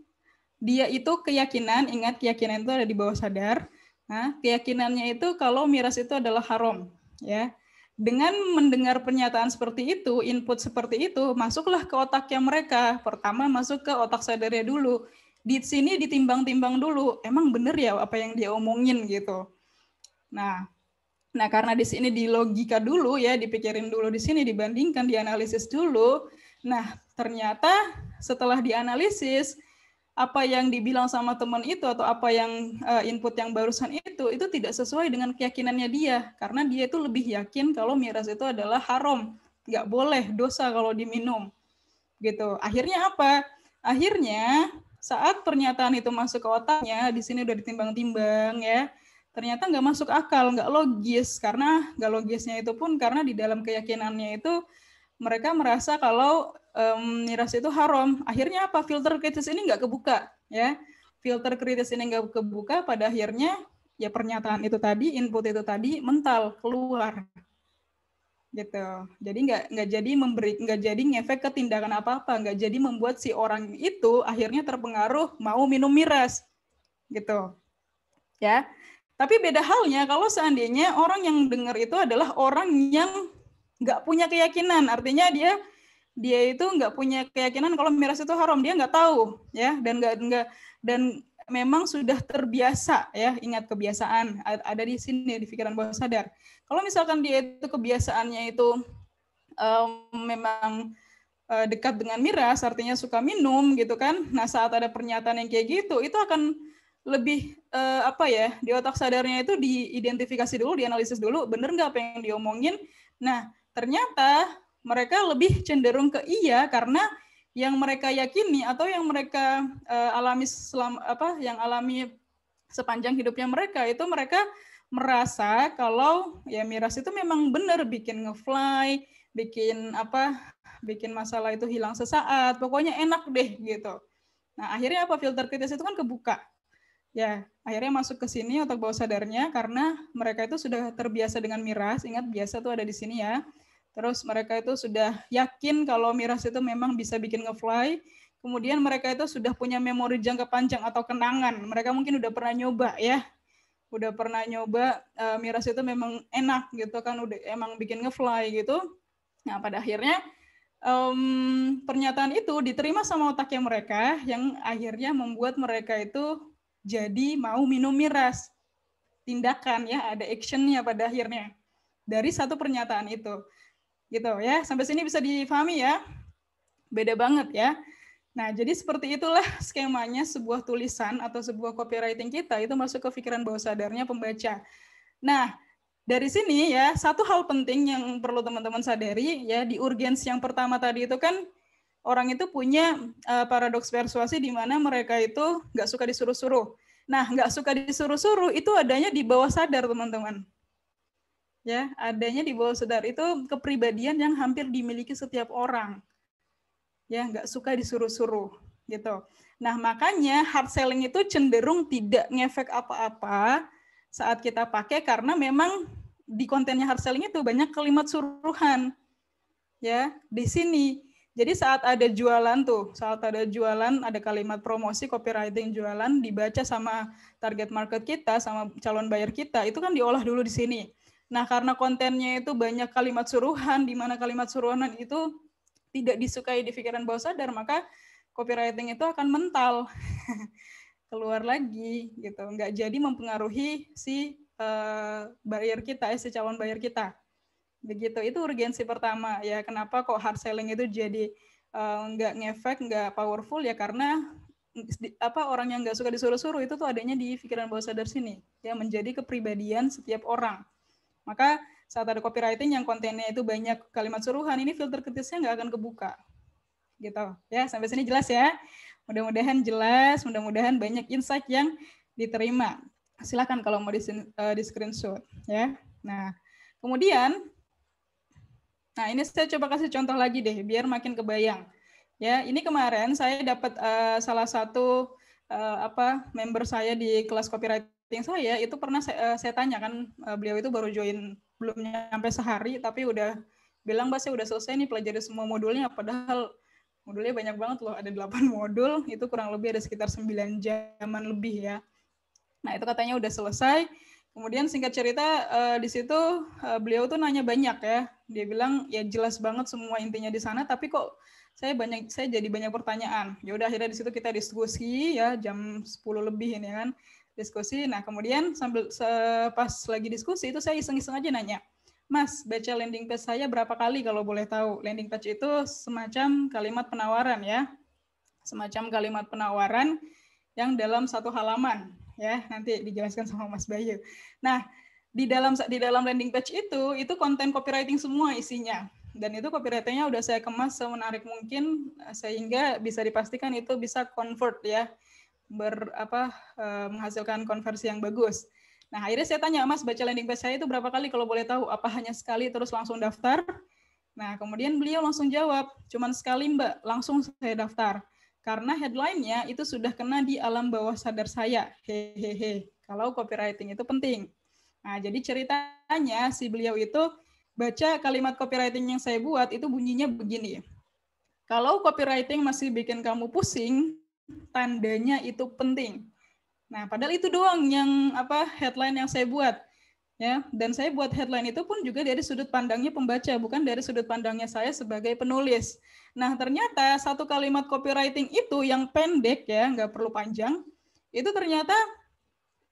dia itu keyakinan, ingat keyakinan itu ada di bawah sadar. Nah, keyakinannya itu kalau miras itu adalah haram, ya. Dengan mendengar pernyataan seperti itu, input seperti itu, masuklah ke otak yang mereka. Pertama masuk ke otak sadarnya dulu. Di sini ditimbang-timbang dulu, emang bener ya apa yang dia omongin gitu. Nah, nah karena di sini di logika dulu ya, dipikirin dulu di sini dibandingkan dianalisis dulu. Nah, ternyata setelah dianalisis, apa yang dibilang sama teman itu atau apa yang uh, input yang barusan itu itu tidak sesuai dengan keyakinannya dia karena dia itu lebih yakin kalau miras itu adalah haram nggak boleh dosa kalau diminum gitu akhirnya apa akhirnya saat pernyataan itu masuk ke otaknya di sini udah ditimbang-timbang ya ternyata nggak masuk akal nggak logis karena nggak logisnya itu pun karena di dalam keyakinannya itu mereka merasa kalau um, miras itu haram. Akhirnya apa? Filter kritis ini nggak kebuka, ya. Filter kritis ini nggak kebuka, pada akhirnya ya pernyataan itu tadi, input itu tadi mental keluar, gitu. Jadi nggak nggak jadi memberi nggak jadi ngefek ke tindakan apa apa, nggak jadi membuat si orang itu akhirnya terpengaruh mau minum miras, gitu, ya. Tapi beda halnya kalau seandainya orang yang dengar itu adalah orang yang nggak punya keyakinan, artinya dia dia itu nggak punya keyakinan kalau miras itu haram dia nggak tahu ya dan nggak nggak dan memang sudah terbiasa ya ingat kebiasaan ada di sini di pikiran bawah sadar kalau misalkan dia itu kebiasaannya itu um, memang uh, dekat dengan miras artinya suka minum gitu kan nah saat ada pernyataan yang kayak gitu itu akan lebih uh, apa ya di otak sadarnya itu diidentifikasi dulu dianalisis dulu bener nggak apa yang diomongin nah ternyata mereka lebih cenderung ke iya karena yang mereka yakini atau yang mereka uh, alami selama apa yang alami sepanjang hidupnya mereka itu mereka merasa kalau ya miras itu memang benar bikin ngefly, bikin apa, bikin masalah itu hilang sesaat, pokoknya enak deh gitu. Nah, akhirnya apa filter kritis itu kan kebuka. Ya, akhirnya masuk ke sini otak bawah sadarnya karena mereka itu sudah terbiasa dengan miras. Ingat biasa tuh ada di sini ya. Terus mereka itu sudah yakin kalau miras itu memang bisa bikin ngefly. Kemudian mereka itu sudah punya memori jangka panjang atau kenangan. Mereka mungkin udah pernah nyoba ya. Udah pernah nyoba uh, miras itu memang enak gitu kan udah emang bikin ngefly gitu. Nah, pada akhirnya um, pernyataan itu diterima sama otaknya mereka yang akhirnya membuat mereka itu jadi mau minum miras. Tindakan ya, ada actionnya pada akhirnya dari satu pernyataan itu. Gitu ya. Sampai sini bisa difahami ya. Beda banget ya. Nah, jadi seperti itulah skemanya sebuah tulisan atau sebuah copywriting kita itu masuk ke pikiran bawah sadarnya pembaca. Nah, dari sini ya, satu hal penting yang perlu teman-teman sadari ya di urgensi yang pertama tadi itu kan orang itu punya uh, paradoks persuasi di mana mereka itu nggak suka disuruh-suruh. Nah, nggak suka disuruh-suruh itu adanya di bawah sadar, teman-teman ya adanya di bawah sadar itu kepribadian yang hampir dimiliki setiap orang ya nggak suka disuruh-suruh gitu nah makanya hard selling itu cenderung tidak ngefek apa-apa saat kita pakai karena memang di kontennya hard selling itu banyak kalimat suruhan ya di sini jadi saat ada jualan tuh, saat ada jualan, ada kalimat promosi, copywriting jualan, dibaca sama target market kita, sama calon buyer kita, itu kan diolah dulu di sini. Nah, karena kontennya itu banyak kalimat suruhan, di mana kalimat suruhan itu tidak disukai di pikiran bawah sadar, maka copywriting itu akan mental keluar lagi, gitu. Nggak jadi mempengaruhi si uh, buyer kita, eh, si calon bayar kita. Begitu, itu urgensi pertama. Ya, kenapa kok hard selling itu jadi uh, nggak ngefek, nggak powerful, ya karena apa orang yang nggak suka disuruh-suruh itu tuh adanya di pikiran bawah sadar sini ya menjadi kepribadian setiap orang maka saat ada copywriting yang kontennya itu banyak kalimat suruhan, ini filter kritisnya nggak akan kebuka. Gitu. Ya, sampai sini jelas ya. Mudah-mudahan jelas, mudah-mudahan banyak insight yang diterima. Silahkan kalau mau di, eh, di screenshot. ya. Nah, kemudian, nah ini saya coba kasih contoh lagi deh, biar makin kebayang. Ya, ini kemarin saya dapat uh, salah satu uh, apa member saya di kelas copywriting marketing saya itu pernah saya, eh, saya tanya kan eh, beliau itu baru join belum nyampe sehari tapi udah bilang mbak udah selesai nih pelajari semua modulnya padahal modulnya banyak banget loh ada 8 modul itu kurang lebih ada sekitar 9 jaman lebih ya nah itu katanya udah selesai kemudian singkat cerita uh, di situ beliau tuh nanya banyak ya dia bilang ya jelas banget semua intinya di sana tapi kok saya banyak saya jadi banyak pertanyaan. Ya udah akhirnya di situ kita diskusi ya jam 10 lebih ini kan diskusi. Nah, kemudian sambil pas lagi diskusi itu saya iseng-iseng aja nanya, Mas, baca landing page saya berapa kali kalau boleh tahu? Landing page itu semacam kalimat penawaran ya. Semacam kalimat penawaran yang dalam satu halaman ya, nanti dijelaskan sama Mas Bayu. Nah, di dalam di dalam landing page itu itu konten copywriting semua isinya dan itu copywritingnya udah saya kemas semenarik mungkin eh, sehingga bisa dipastikan itu bisa convert ya ber apa eh, menghasilkan konversi yang bagus. Nah, akhirnya saya tanya, Mas, baca landing page saya itu berapa kali kalau boleh tahu? Apa hanya sekali terus langsung daftar? Nah, kemudian beliau langsung jawab, cuman sekali Mbak, langsung saya daftar. Karena headline-nya itu sudah kena di alam bawah sadar saya. Hehehe. Kalau copywriting itu penting. Nah, jadi ceritanya si beliau itu baca kalimat copywriting yang saya buat itu bunyinya begini. Kalau copywriting masih bikin kamu pusing, tandanya itu penting. Nah, padahal itu doang yang apa headline yang saya buat. Ya, dan saya buat headline itu pun juga dari sudut pandangnya pembaca, bukan dari sudut pandangnya saya sebagai penulis. Nah, ternyata satu kalimat copywriting itu yang pendek ya, nggak perlu panjang, itu ternyata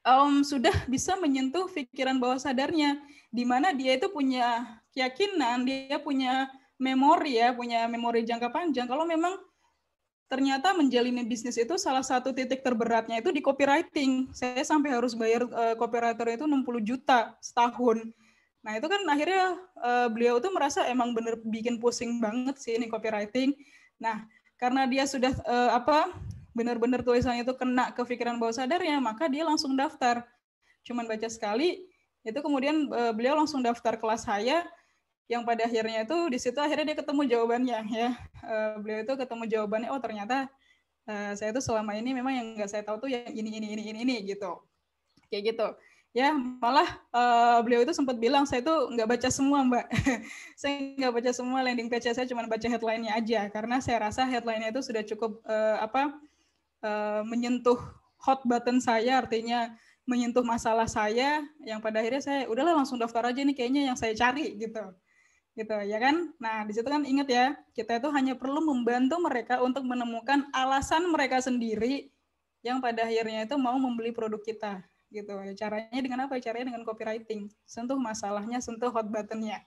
um, sudah bisa menyentuh pikiran bawah sadarnya, di mana dia itu punya keyakinan, dia punya memori ya, punya memori jangka panjang. Kalau memang ternyata menjalani bisnis itu salah satu titik terberatnya itu di copywriting. Saya sampai harus bayar uh, eh, copywriter itu 60 juta setahun. Nah, itu kan akhirnya uh, beliau itu merasa emang bener bikin pusing banget sih ini copywriting. Nah, karena dia sudah uh, apa benar-benar tulisannya itu kena ke pikiran bawah sadarnya, maka dia langsung daftar. Cuman baca sekali, itu kemudian uh, beliau langsung daftar kelas saya yang pada akhirnya itu di situ akhirnya dia ketemu jawabannya ya uh, beliau itu ketemu jawabannya oh ternyata uh, saya itu selama ini memang yang nggak saya tahu tuh yang ini ini ini ini ini gitu kayak gitu ya malah uh, beliau itu sempat bilang saya itu nggak baca semua mbak saya nggak baca semua landing page saya cuma baca headline-nya aja karena saya rasa headline-nya itu sudah cukup uh, apa uh, menyentuh hot button saya artinya menyentuh masalah saya yang pada akhirnya saya udahlah langsung daftar aja nih kayaknya yang saya cari gitu gitu ya kan? Nah di situ kan ingat ya kita itu hanya perlu membantu mereka untuk menemukan alasan mereka sendiri yang pada akhirnya itu mau membeli produk kita gitu. Ya, caranya dengan apa? Caranya dengan copywriting. Sentuh masalahnya, sentuh hot buttonnya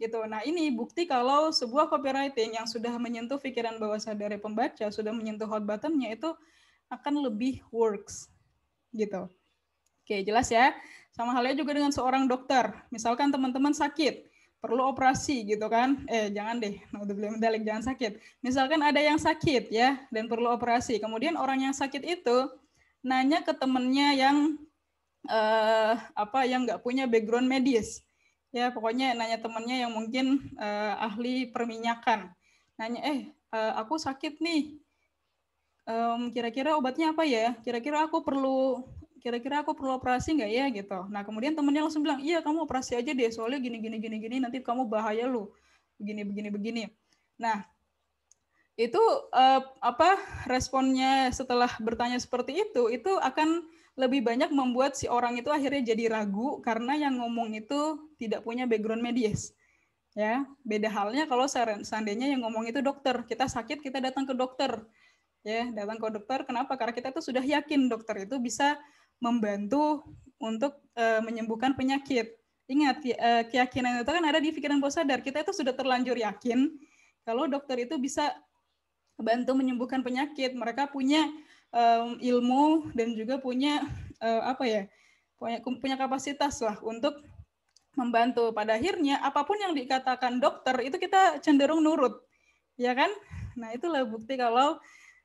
gitu. Nah ini bukti kalau sebuah copywriting yang sudah menyentuh pikiran bawah sadar pembaca, sudah menyentuh hot buttonnya itu akan lebih works gitu. Oke, jelas ya. Sama halnya juga dengan seorang dokter. Misalkan teman-teman sakit, perlu operasi gitu kan eh jangan deh dalik jangan sakit misalkan ada yang sakit ya dan perlu operasi kemudian orang yang sakit itu nanya ke temennya yang eh, apa yang nggak punya background medis ya pokoknya nanya temennya yang mungkin eh, ahli perminyakan nanya eh, eh aku sakit nih kira-kira obatnya apa ya kira-kira aku perlu kira-kira aku perlu operasi nggak ya gitu. Nah kemudian temennya langsung bilang, iya kamu operasi aja deh soalnya gini gini gini gini nanti kamu bahaya lu begini begini begini. Nah itu eh, apa responnya setelah bertanya seperti itu itu akan lebih banyak membuat si orang itu akhirnya jadi ragu karena yang ngomong itu tidak punya background medis. Ya, beda halnya kalau seandainya yang ngomong itu dokter, kita sakit kita datang ke dokter. Ya, datang ke dokter kenapa? Karena kita tuh sudah yakin dokter itu bisa membantu untuk uh, menyembuhkan penyakit. Ingat, uh, keyakinan itu kan ada di pikiran bawah sadar. Kita itu sudah terlanjur yakin kalau dokter itu bisa bantu menyembuhkan penyakit. Mereka punya um, ilmu dan juga punya uh, apa ya? punya punya kapasitas lah untuk membantu. Pada akhirnya apapun yang dikatakan dokter itu kita cenderung nurut. Ya kan? Nah, itulah bukti kalau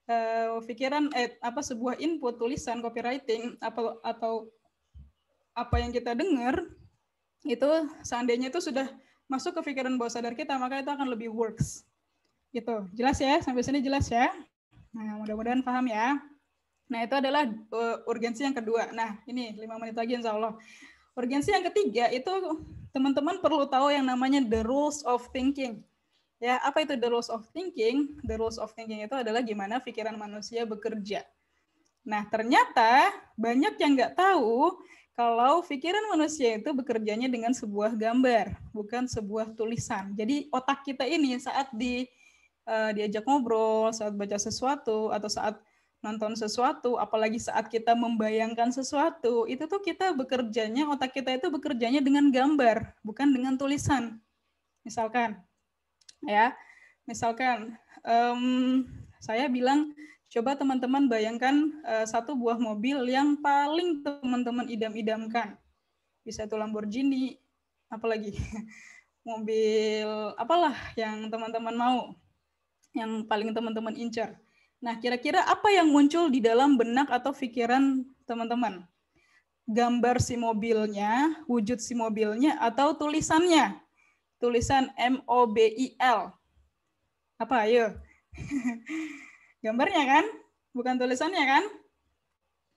uh, pikiran eh, apa sebuah input tulisan copywriting atau atau apa yang kita dengar itu seandainya itu sudah masuk ke pikiran bawah sadar kita maka itu akan lebih works gitu jelas ya sampai sini jelas ya nah mudah-mudahan paham ya nah itu adalah uh, urgensi yang kedua nah ini lima menit lagi insya Allah urgensi yang ketiga itu teman-teman perlu tahu yang namanya the rules of thinking Ya, apa itu the rules of thinking? The rules of thinking itu adalah gimana pikiran manusia bekerja. Nah, ternyata banyak yang nggak tahu kalau pikiran manusia itu bekerjanya dengan sebuah gambar, bukan sebuah tulisan. Jadi otak kita ini saat di uh, diajak ngobrol, saat baca sesuatu atau saat nonton sesuatu, apalagi saat kita membayangkan sesuatu, itu tuh kita bekerjanya otak kita itu bekerjanya dengan gambar, bukan dengan tulisan. Misalkan ya misalkan um, saya bilang coba teman-teman bayangkan uh, satu buah mobil yang paling teman-teman idam-idamkan bisa itu Lamborghini apalagi mobil apalah yang teman-teman mau yang paling teman-teman incer nah kira-kira apa yang muncul di dalam benak atau pikiran teman-teman gambar si mobilnya wujud si mobilnya atau tulisannya tulisan M-O-B-I-L. Apa, ayo? Gambarnya kan? Bukan tulisannya kan?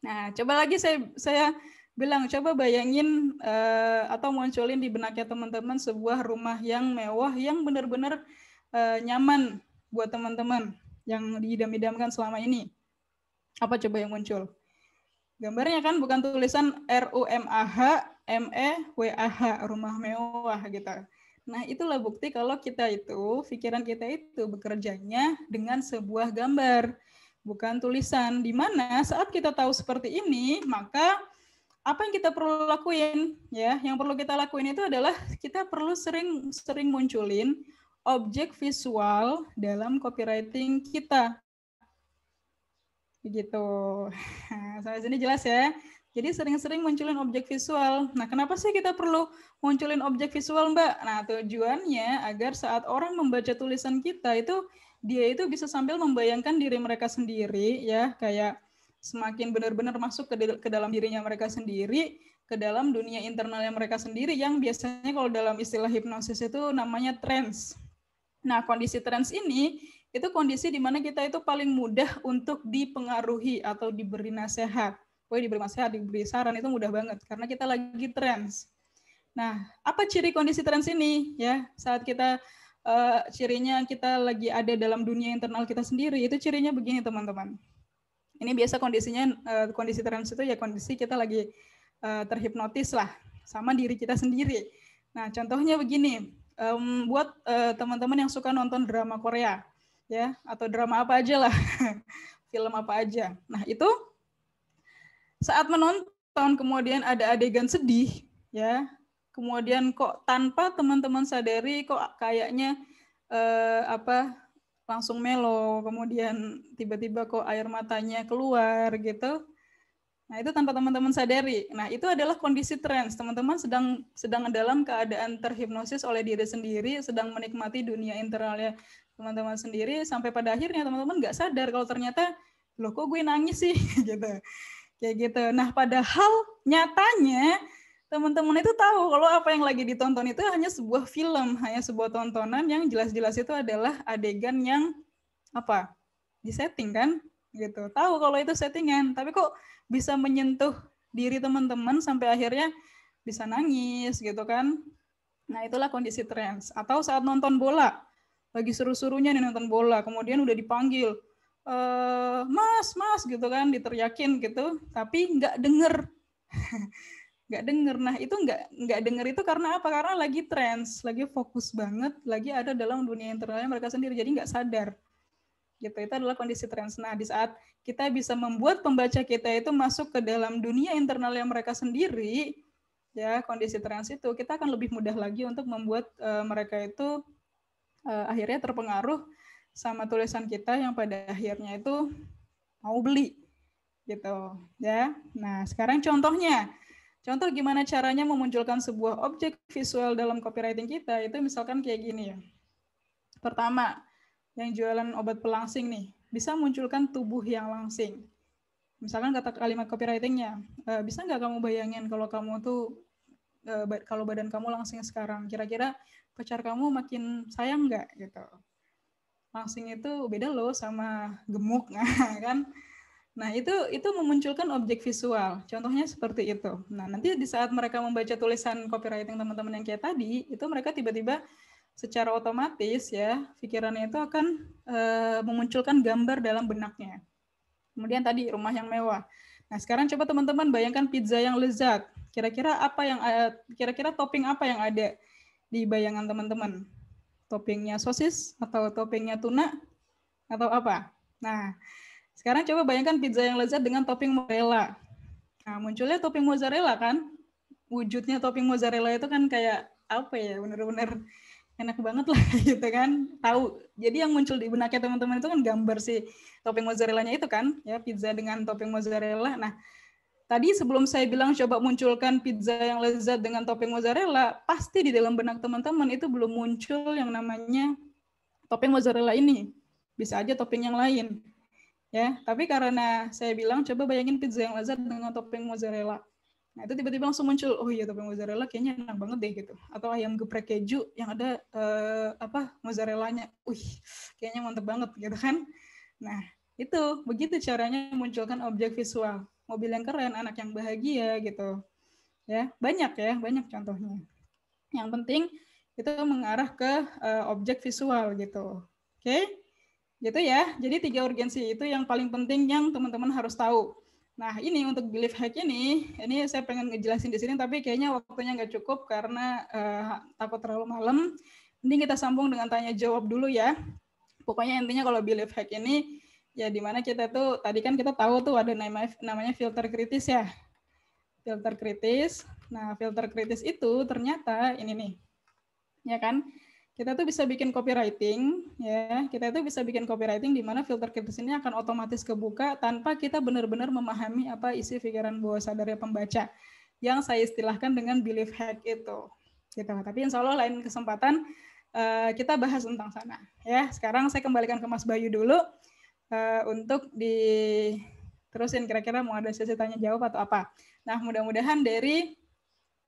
Nah, coba lagi saya, saya bilang, coba bayangin uh, atau munculin di benaknya teman-teman sebuah rumah yang mewah, yang benar-benar uh, nyaman buat teman-teman yang diidam-idamkan selama ini. Apa coba yang muncul? Gambarnya kan bukan tulisan R-U-M-A-H, M-E-W-A-H, rumah mewah gitu. Nah, itulah bukti kalau kita itu, pikiran kita itu bekerjanya dengan sebuah gambar, bukan tulisan. Di mana saat kita tahu seperti ini, maka apa yang kita perlu lakuin ya? Yang perlu kita lakuin itu adalah kita perlu sering sering munculin objek visual dalam copywriting kita. Begitu. Sampai sini jelas ya. Jadi sering-sering munculin objek visual. Nah, kenapa sih kita perlu munculin objek visual, Mbak? Nah, tujuannya agar saat orang membaca tulisan kita itu dia itu bisa sambil membayangkan diri mereka sendiri ya, kayak semakin benar-benar masuk ke, ke dalam dirinya mereka sendiri, ke dalam dunia internalnya mereka sendiri yang biasanya kalau dalam istilah hipnosis itu namanya trance. Nah, kondisi trance ini itu kondisi di mana kita itu paling mudah untuk dipengaruhi atau diberi nasihat. Pokoknya diberi nasihat, diberi saran itu mudah banget karena kita lagi trends. Nah, apa ciri kondisi trends ini ya? Saat kita uh, cirinya kita lagi ada dalam dunia internal kita sendiri, itu cirinya begini teman-teman. Ini biasa kondisinya uh, kondisi trends itu ya kondisi kita lagi uh, terhipnotis lah sama diri kita sendiri. Nah, contohnya begini, um, buat teman teman-teman yang suka nonton drama Korea ya atau drama apa aja lah film apa aja nah itu saat menonton kemudian ada adegan sedih ya kemudian kok tanpa teman-teman sadari kok kayaknya eh, apa langsung melo kemudian tiba-tiba kok air matanya keluar gitu nah itu tanpa teman-teman sadari nah itu adalah kondisi trans teman-teman sedang sedang dalam keadaan terhipnosis oleh diri sendiri sedang menikmati dunia internalnya teman-teman sendiri sampai pada akhirnya teman-teman nggak sadar kalau ternyata loh kok gue nangis sih gitu Kayak gitu. Nah, padahal nyatanya teman-teman itu tahu kalau apa yang lagi ditonton itu hanya sebuah film, hanya sebuah tontonan yang jelas-jelas itu adalah adegan yang apa? disetting kan? Gitu. Tahu kalau itu settingan, tapi kok bisa menyentuh diri teman-teman sampai akhirnya bisa nangis gitu kan. Nah, itulah kondisi trans. Atau saat nonton bola, lagi seru-serunya nih nonton bola, kemudian udah dipanggil, Eh, mas mas gitu kan diteriakin gitu tapi nggak denger nggak denger nah itu nggak nggak denger itu karena apa karena lagi trans lagi fokus banget lagi ada dalam dunia internalnya mereka sendiri jadi nggak sadar gitu itu adalah kondisi trans nah di saat kita bisa membuat pembaca kita itu masuk ke dalam dunia internal yang mereka sendiri ya kondisi trans itu kita akan lebih mudah lagi untuk membuat uh, mereka itu uh, akhirnya terpengaruh sama tulisan kita yang pada akhirnya itu mau beli gitu ya. Nah, sekarang contohnya. Contoh gimana caranya memunculkan sebuah objek visual dalam copywriting kita itu misalkan kayak gini ya. Pertama, yang jualan obat pelangsing nih, bisa munculkan tubuh yang langsing. Misalkan kata kalimat copywritingnya, e, bisa nggak kamu bayangin kalau kamu tuh e, kalau badan kamu langsing sekarang, kira-kira pacar kamu makin sayang nggak gitu langsing itu beda loh sama gemuk nah kan nah itu itu memunculkan objek visual contohnya seperti itu nah nanti di saat mereka membaca tulisan copywriting teman-teman yang kayak tadi itu mereka tiba-tiba secara otomatis ya pikirannya itu akan e, memunculkan gambar dalam benaknya kemudian tadi rumah yang mewah nah sekarang coba teman-teman bayangkan pizza yang lezat kira-kira apa yang eh, kira-kira topping apa yang ada di bayangan teman-teman toppingnya sosis atau toppingnya tuna atau apa. Nah, sekarang coba bayangkan pizza yang lezat dengan topping mozzarella. Nah, munculnya topping mozzarella kan? Wujudnya topping mozzarella itu kan kayak apa ya, benar-benar enak banget lah gitu kan. Tahu. Jadi yang muncul di benaknya teman-teman itu kan gambar si topping mozzarellanya itu kan, ya pizza dengan topping mozzarella. Nah, Tadi sebelum saya bilang coba munculkan pizza yang lezat dengan topping mozzarella, pasti di dalam benak teman-teman itu belum muncul yang namanya topping mozzarella ini. Bisa aja topping yang lain. Ya, tapi karena saya bilang coba bayangin pizza yang lezat dengan topping mozzarella. Nah, itu tiba-tiba langsung muncul, oh iya topping mozzarella kayaknya enak banget deh gitu. Atau ayam geprek keju yang ada eh, apa mozzarellanya. Wih, kayaknya mantep banget gitu kan. Nah, itu begitu caranya munculkan objek visual mobil yang keren, anak yang bahagia gitu. Ya, banyak ya, banyak contohnya. Yang penting itu mengarah ke uh, objek visual gitu. Oke? Okay? Gitu ya. Jadi tiga urgensi itu yang paling penting yang teman-teman harus tahu. Nah, ini untuk belief hack ini, ini saya pengen ngejelasin di sini, tapi kayaknya waktunya nggak cukup karena uh, takut terlalu malam. Mending kita sambung dengan tanya jawab dulu ya. Pokoknya intinya kalau belief hack ini ya di mana kita tuh tadi kan kita tahu tuh ada nama namanya filter kritis ya filter kritis nah filter kritis itu ternyata ini nih ya kan kita tuh bisa bikin copywriting ya kita tuh bisa bikin copywriting di mana filter kritis ini akan otomatis kebuka tanpa kita benar-benar memahami apa isi pikiran bawah sadar ya, pembaca yang saya istilahkan dengan belief hack itu gitu tapi insya Allah lain kesempatan eh, kita bahas tentang sana ya sekarang saya kembalikan ke Mas Bayu dulu uh, untuk diterusin kira-kira mau ada sesi tanya jawab atau apa. Nah, mudah-mudahan dari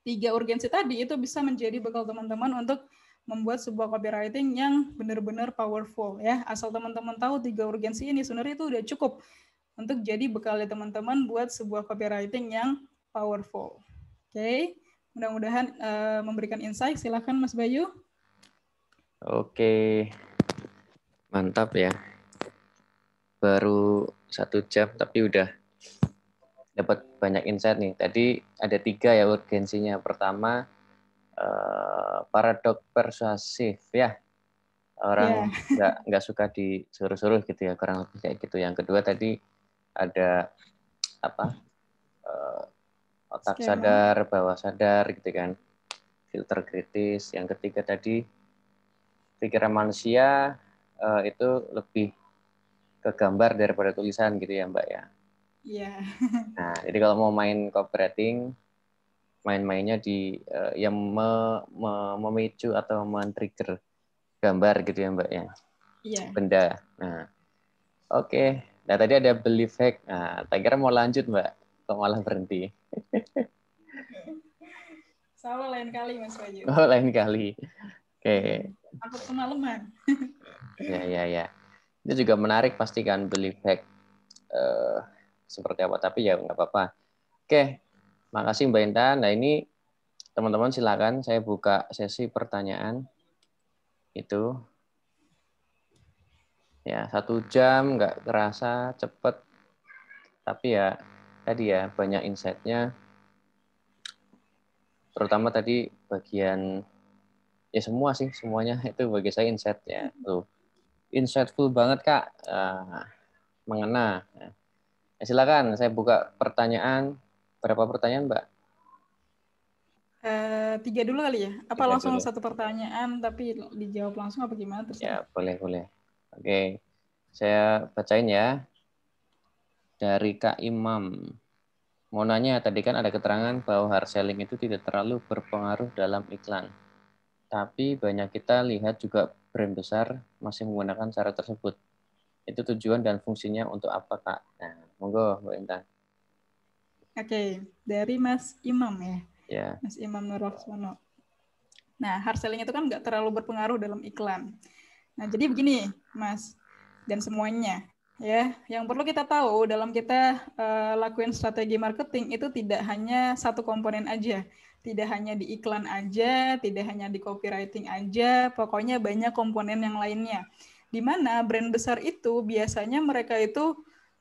tiga urgensi tadi itu bisa menjadi bekal teman-teman untuk membuat sebuah copywriting yang benar-benar powerful ya. Asal teman-teman tahu tiga urgensi ini sebenarnya itu udah cukup untuk jadi bekal teman-teman buat sebuah copywriting yang powerful. Oke. Okay? Mudah-mudahan uh, memberikan insight. Silahkan Mas Bayu. Oke. Mantap ya baru satu jam tapi udah dapat banyak insight nih. Tadi ada tiga ya urgensinya. Pertama eh, paradoks paradok persuasif ya orang iya. nggak yeah. nggak suka disuruh-suruh gitu ya kurang lebih kayak gitu. Yang kedua tadi ada apa eh, otak sadar, bawah sadar gitu kan, filter kritis. Yang ketiga tadi pikiran manusia eh, itu lebih ke gambar daripada tulisan gitu ya Mbak ya. Iya. Yeah. nah, jadi kalau mau main copywriting main-mainnya di uh, yang me, me, memicu atau men-trigger gambar gitu ya Mbak ya. Iya. Yeah. Benda. Nah. Oke. Okay. Nah, tadi ada belief hack. Nah, tak mau lanjut Mbak, kok malah berhenti. sama lain kali Mas Bayu. Oh, lain kali. Oke. Okay. Aku kemalaman. ya, ya, ya itu juga menarik pasti kan beli back uh, eh, seperti apa tapi ya nggak apa-apa oke makasih mbak Intan nah ini teman-teman silakan saya buka sesi pertanyaan itu ya satu jam nggak terasa cepet tapi ya tadi ya banyak insightnya terutama tadi bagian ya semua sih semuanya itu bagi saya insight ya tuh insightful banget kak eh, mengena. Nah, silakan saya buka pertanyaan. Berapa pertanyaan mbak? Uh, tiga dulu kali ya. Apa tiga langsung dulu. satu pertanyaan tapi dijawab langsung apa gimana terus? Ya boleh boleh. Oke, saya bacain ya dari Kak Imam. Mau nanya, tadi kan ada keterangan bahwa hard selling itu tidak terlalu berpengaruh dalam iklan. Tapi banyak kita lihat juga brand besar masih menggunakan cara tersebut? Itu tujuan dan fungsinya untuk apa, Kak? Nah, monggo, Mbak Intan. Oke, okay. dari Mas Imam ya. Yeah. Mas Imam Nurwaksono. Nah, hard selling itu kan nggak terlalu berpengaruh dalam iklan. Nah, jadi begini, Mas, dan semuanya. Ya, yang perlu kita tahu dalam kita uh, lakuin strategi marketing itu tidak hanya satu komponen aja, tidak hanya di iklan aja, tidak hanya di copywriting aja, pokoknya banyak komponen yang lainnya. Di mana brand besar itu biasanya mereka itu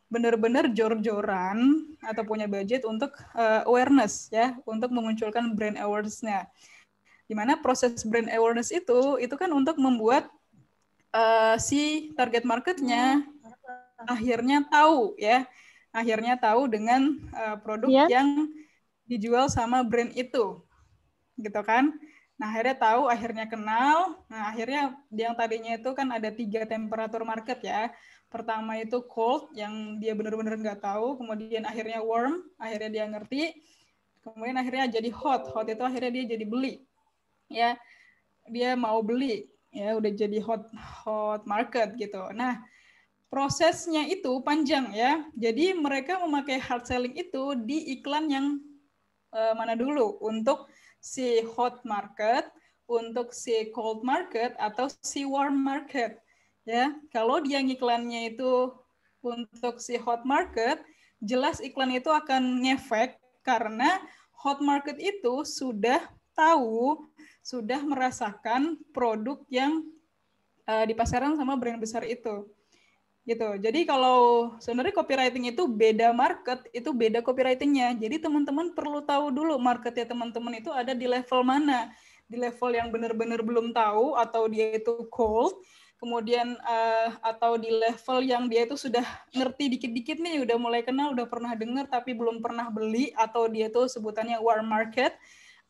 benar-benar jor-joran atau punya budget untuk uh, awareness ya, untuk memunculkan brand awareness-nya. Di mana proses brand awareness itu itu kan untuk membuat uh, si target market-nya hmm. akhirnya tahu ya, akhirnya tahu dengan uh, produk yeah. yang dijual sama brand itu gitu kan nah akhirnya tahu akhirnya kenal nah akhirnya yang tadinya itu kan ada tiga temperatur market ya pertama itu cold yang dia benar-benar nggak tahu kemudian akhirnya warm akhirnya dia ngerti kemudian akhirnya jadi hot hot itu akhirnya dia jadi beli ya dia mau beli ya udah jadi hot hot market gitu. Nah, prosesnya itu panjang ya. Jadi mereka memakai hard selling itu di iklan yang uh, mana dulu untuk si hot market, untuk si cold market atau si warm market. Ya, kalau dia iklannya itu untuk si hot market, jelas iklan itu akan ngefek karena hot market itu sudah tahu, sudah merasakan produk yang uh, di pasaran sama brand besar itu gitu. Jadi kalau sebenarnya copywriting itu beda market, itu beda copywritingnya. Jadi teman-teman perlu tahu dulu marketnya teman-teman itu ada di level mana. Di level yang benar-benar belum tahu atau dia itu cold, kemudian uh, atau di level yang dia itu sudah ngerti dikit-dikit nih, udah mulai kenal, udah pernah dengar tapi belum pernah beli atau dia itu sebutannya warm market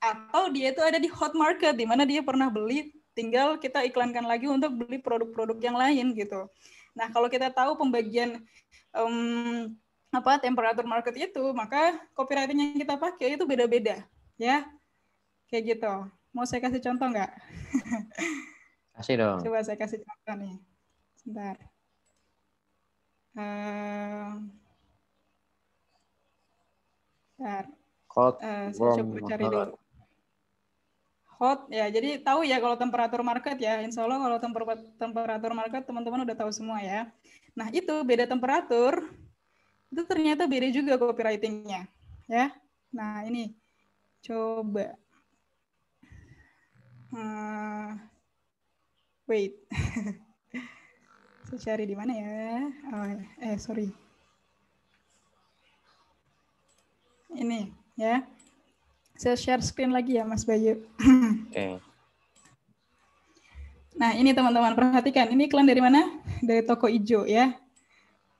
atau dia itu ada di hot market di mana dia pernah beli tinggal kita iklankan lagi untuk beli produk-produk yang lain gitu. Nah, kalau kita tahu pembagian um, apa temperatur market itu, maka copywriting yang kita pakai itu beda-beda, ya. Kayak gitu. Mau saya kasih contoh nggak? Kasih dong. Coba saya kasih contoh nih. Sebentar. Uh, bentar. uh, saya coba cari dulu hot ya jadi tahu ya kalau temperatur market ya insya Allah kalau temper temperatur market teman-teman udah tahu semua ya nah itu beda temperatur itu ternyata beda juga copywritingnya ya nah ini coba uh, wait saya cari di mana ya oh, eh sorry ini ya saya share screen lagi ya, Mas Bayu. Oke. Nah, ini teman-teman perhatikan. Ini iklan dari mana? Dari toko ijo ya.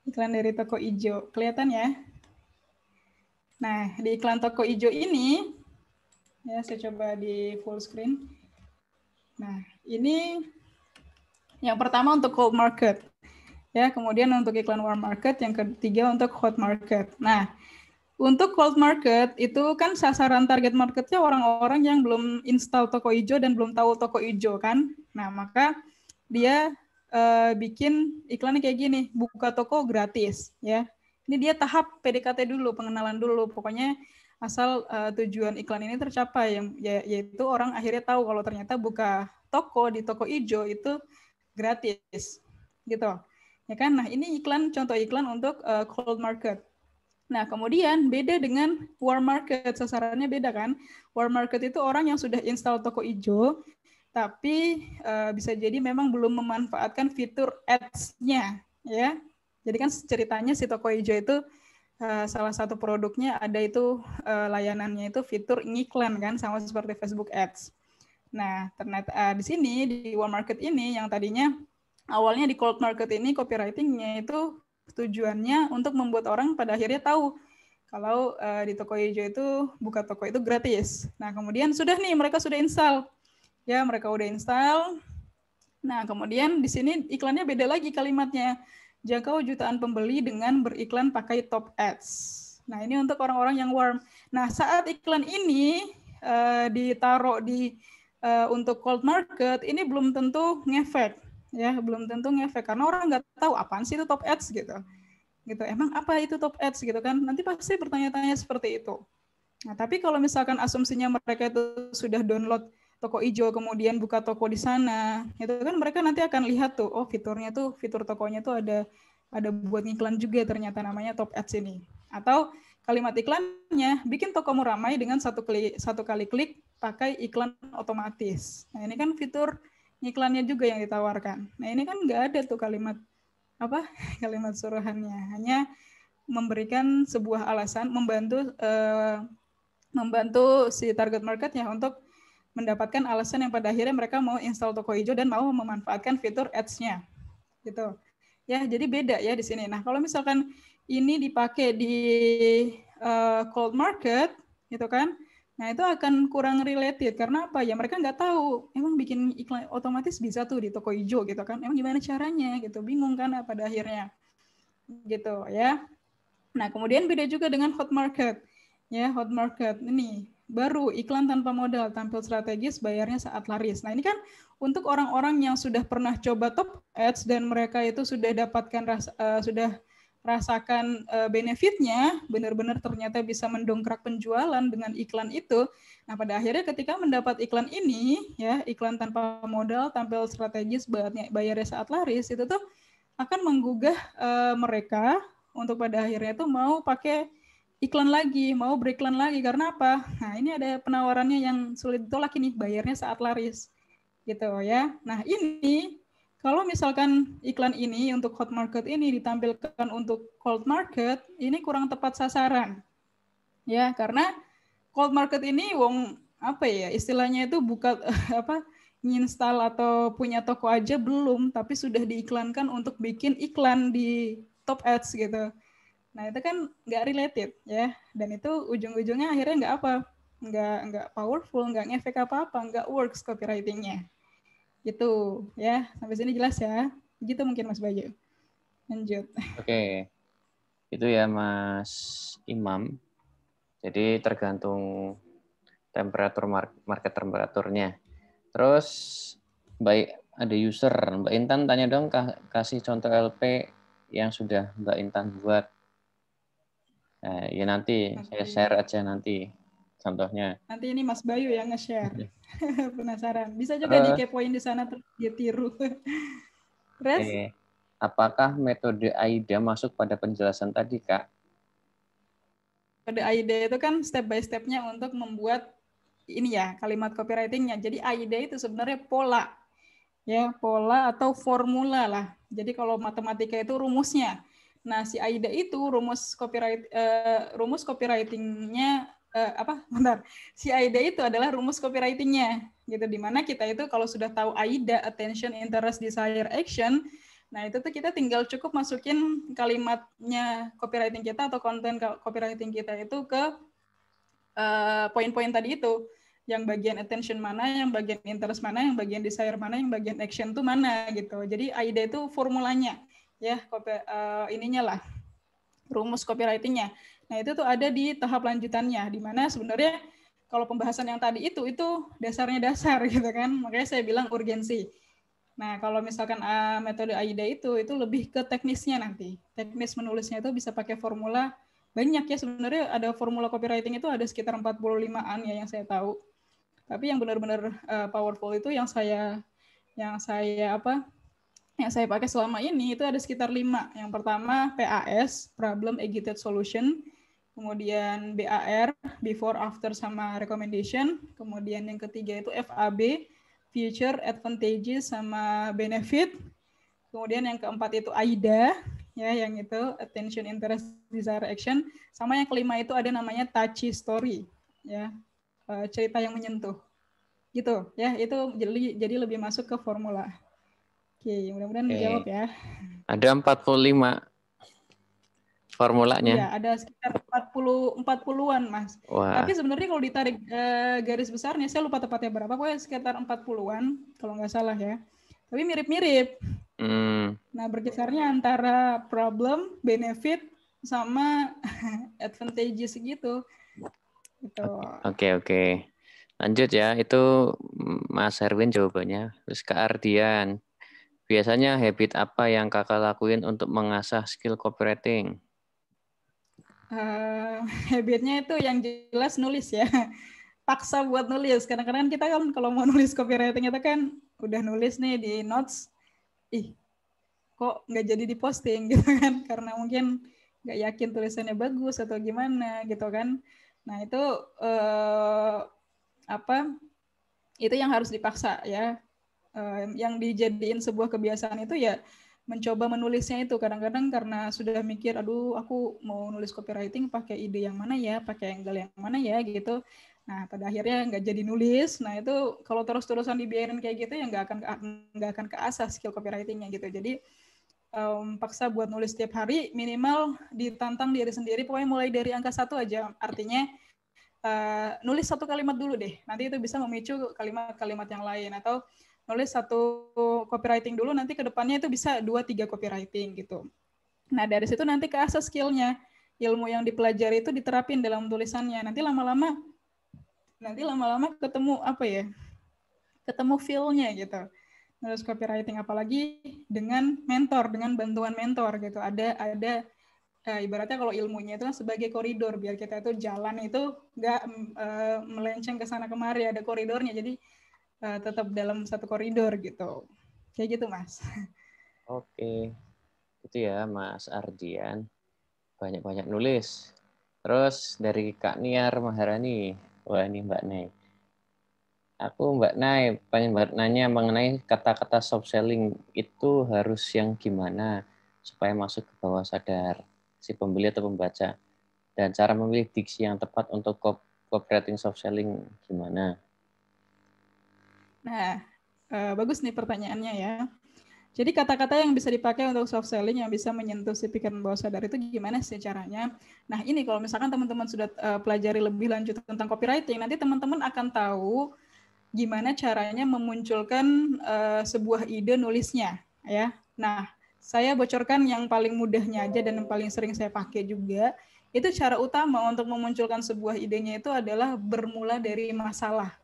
Iklan dari toko ijo. Kelihatan ya? Nah, di iklan toko ijo ini, ya saya coba di full screen. Nah, ini yang pertama untuk cold market. Ya, kemudian untuk iklan warm market, yang ketiga untuk hot market. Nah, untuk cold market itu kan sasaran target marketnya orang-orang yang belum install toko Ijo dan belum tahu toko Ijo kan. Nah maka dia uh, bikin iklannya kayak gini, buka toko gratis ya. Ini dia tahap PDKT dulu, pengenalan dulu. Pokoknya asal uh, tujuan iklan ini tercapai yang ya, yaitu orang akhirnya tahu kalau ternyata buka toko di toko Ijo itu gratis gitu ya kan nah ini iklan contoh iklan untuk uh, cold market Nah, kemudian beda dengan war market, sasarannya beda kan? War market itu orang yang sudah install toko Ijo tapi uh, bisa jadi memang belum memanfaatkan fitur ads-nya, ya. Jadi kan ceritanya si toko Ijo itu uh, salah satu produknya ada itu uh, layanannya itu fitur ngiklan kan, sama seperti Facebook Ads. Nah, ternyata uh, di sini di war market ini yang tadinya awalnya di cold market ini copywritingnya itu tujuannya untuk membuat orang pada akhirnya tahu kalau uh, di toko hijau itu buka toko itu gratis. Nah, kemudian sudah nih mereka sudah install. Ya, mereka udah install. Nah, kemudian di sini iklannya beda lagi kalimatnya. Jangkau jutaan pembeli dengan beriklan pakai top ads. Nah, ini untuk orang-orang yang warm. Nah, saat iklan ini uh, ditaruh di uh, untuk cold market, ini belum tentu ngefek ya belum tentu ngefek karena orang nggak tahu apaan sih itu top ads gitu gitu emang apa itu top ads gitu kan nanti pasti bertanya-tanya seperti itu nah tapi kalau misalkan asumsinya mereka itu sudah download toko ijo kemudian buka toko di sana itu kan mereka nanti akan lihat tuh oh fiturnya tuh fitur tokonya tuh ada ada buat iklan juga ternyata namanya top ads ini atau kalimat iklannya bikin tokomu ramai dengan satu kali satu kali klik pakai iklan otomatis nah ini kan fitur iklannya juga yang ditawarkan. Nah ini kan nggak ada tuh kalimat apa kalimat suruhannya, hanya memberikan sebuah alasan membantu eh, membantu si target marketnya untuk mendapatkan alasan yang pada akhirnya mereka mau install toko hijau dan mau memanfaatkan fitur ads-nya gitu ya jadi beda ya di sini nah kalau misalkan ini dipakai di uh, cold market gitu kan Nah itu akan kurang related karena apa ya mereka nggak tahu emang bikin iklan otomatis bisa tuh di toko hijau gitu kan emang gimana caranya gitu bingung kan pada akhirnya gitu ya. Nah kemudian beda juga dengan hot market ya hot market ini baru iklan tanpa modal tampil strategis bayarnya saat laris. Nah ini kan untuk orang-orang yang sudah pernah coba top ads dan mereka itu sudah dapatkan rasa, uh, sudah rasakan uh, eh, benefitnya, benar-benar ternyata bisa mendongkrak penjualan dengan iklan itu. Nah, pada akhirnya ketika mendapat iklan ini, ya, iklan tanpa modal, tampil strategis, bayarnya, bayarnya saat laris, itu tuh akan menggugah uh, mereka untuk pada akhirnya tuh mau pakai iklan lagi, mau beriklan lagi karena apa? Nah, ini ada penawarannya yang sulit ditolak ini, bayarnya saat laris. Gitu ya. Nah, ini kalau misalkan iklan ini untuk hot market ini ditampilkan untuk cold market, ini kurang tepat sasaran. Ya, karena cold market ini wong apa ya istilahnya itu buka apa nginstall atau punya toko aja belum, tapi sudah diiklankan untuk bikin iklan di top ads gitu. Nah itu kan nggak related ya, dan itu ujung-ujungnya akhirnya nggak apa, nggak nggak powerful, nggak ngefek apa-apa, nggak works copywritingnya. Gitu ya. Sampai sini jelas ya. Gitu mungkin Mas Bayu. Lanjut. Oke. Okay. Itu ya Mas Imam. Jadi tergantung temperatur market temperaturnya. Terus baik ada user Mbak Intan tanya dong kasih contoh LP yang sudah Mbak Intan buat. Nah, ya nanti okay. saya share aja nanti contohnya. Nanti ini Mas Bayu yang nge-share. Iya. Penasaran. Bisa juga uh, dikepoin di sana terus dia tiru. Res? Eh, apakah metode AIDA masuk pada penjelasan tadi, Kak? Metode AIDA itu kan step by step-nya untuk membuat ini ya, kalimat copywriting-nya. Jadi AIDA itu sebenarnya pola. Ya, pola atau formula lah. Jadi kalau matematika itu rumusnya. Nah, si AIDA itu rumus copyright uh, rumus copywriting-nya uh, apa bentar si AIDA itu adalah rumus copywritingnya gitu dimana kita itu kalau sudah tahu AIDA attention interest desire action nah itu tuh kita tinggal cukup masukin kalimatnya copywriting kita atau konten copywriting kita itu ke poin eh, poin-poin tadi itu yang bagian attention mana, yang bagian interest mana, yang bagian desire mana, yang bagian action tuh mana gitu. Jadi AIDA itu formulanya ya, copy, uh, ininya lah rumus copywritingnya. Nah, itu tuh ada di tahap lanjutannya di mana sebenarnya kalau pembahasan yang tadi itu itu dasarnya dasar gitu kan. Makanya saya bilang urgensi. Nah, kalau misalkan uh, metode AIDA itu itu lebih ke teknisnya nanti. Teknis menulisnya itu bisa pakai formula banyak ya sebenarnya ada formula copywriting itu ada sekitar 45-an ya yang saya tahu. Tapi yang benar-benar uh, powerful itu yang saya yang saya apa? Yang saya pakai selama ini itu ada sekitar lima. Yang pertama PAS, problem agitated solution kemudian BAR, before, after, sama recommendation. Kemudian yang ketiga itu FAB, future, advantages, sama benefit. Kemudian yang keempat itu AIDA, ya yang itu attention, interest, desire, action. Sama yang kelima itu ada namanya touchy story, ya e, cerita yang menyentuh. Gitu, ya itu jadi jadi lebih masuk ke formula. Oke, mudah-mudahan menjawab dijawab ya. Ada 45 formulanya? Iya, ada sekitar 40 40-an, Mas. Wah. Tapi sebenarnya kalau ditarik uh, garis besarnya saya lupa tepatnya berapa, pokoknya sekitar 40-an kalau nggak salah ya. Tapi mirip-mirip. Hmm. Nah, berkisarnya antara problem, benefit sama advantages gitu. Gitu. Oke, okay, oke. Okay. Lanjut ya, itu Mas Erwin jawabannya. Terus Kak Ardian, biasanya habit apa yang kakak lakuin untuk mengasah skill copywriting? uh, habitnya itu yang jelas nulis ya paksa buat nulis kadang-kadang kita kan kalau mau nulis copywriting itu kan udah nulis nih di notes ih kok nggak jadi diposting gitu kan karena mungkin nggak yakin tulisannya bagus atau gimana gitu kan nah itu uh, apa itu yang harus dipaksa ya uh, yang dijadiin sebuah kebiasaan itu ya mencoba menulisnya itu kadang-kadang karena sudah mikir aduh aku mau nulis copywriting pakai ide yang mana ya pakai angle yang mana ya gitu nah pada akhirnya nggak jadi nulis nah itu kalau terus-terusan dibiarin kayak gitu ya nggak akan nggak akan keasah skill copywritingnya gitu jadi um, paksa buat nulis setiap hari minimal ditantang diri sendiri pokoknya mulai dari angka satu aja artinya uh, nulis satu kalimat dulu deh nanti itu bisa memicu kalimat-kalimat yang lain atau nulis satu copywriting dulu nanti ke depannya itu bisa dua tiga copywriting gitu. Nah, dari situ nanti ke asas skillnya. Ilmu yang dipelajari itu diterapin dalam tulisannya. Nanti lama-lama nanti lama-lama ketemu apa ya? Ketemu feel-nya gitu. Nulis copywriting apalagi dengan mentor, dengan bantuan mentor gitu. Ada ada eh, ibaratnya kalau ilmunya itu sebagai koridor biar kita itu jalan itu nggak uh, melenceng ke sana kemari ada koridornya. Jadi Eh, tetap dalam satu koridor gitu. Kayak gitu, Mas. Oke. Itu ya, Mas Ardian. Banyak-banyak nulis. Terus dari Kak Niar Maharani. Wah, ini Mbak Nay. Aku Mbak Nay pengen Mbak nanya mengenai kata-kata soft selling itu harus yang gimana supaya masuk ke bawah sadar si pembeli atau pembaca dan cara memilih diksi yang tepat untuk copywriting soft selling gimana? Nah, uh, bagus nih pertanyaannya ya. Jadi kata-kata yang bisa dipakai untuk soft selling yang bisa menyentuh si pikiran bawah sadar itu gimana sih caranya? Nah ini kalau misalkan teman-teman sudah uh, pelajari lebih lanjut tentang copywriting, nanti teman-teman akan tahu gimana caranya memunculkan uh, sebuah ide nulisnya, ya. Nah saya bocorkan yang paling mudahnya aja dan yang paling sering saya pakai juga. Itu cara utama untuk memunculkan sebuah idenya itu adalah bermula dari masalah.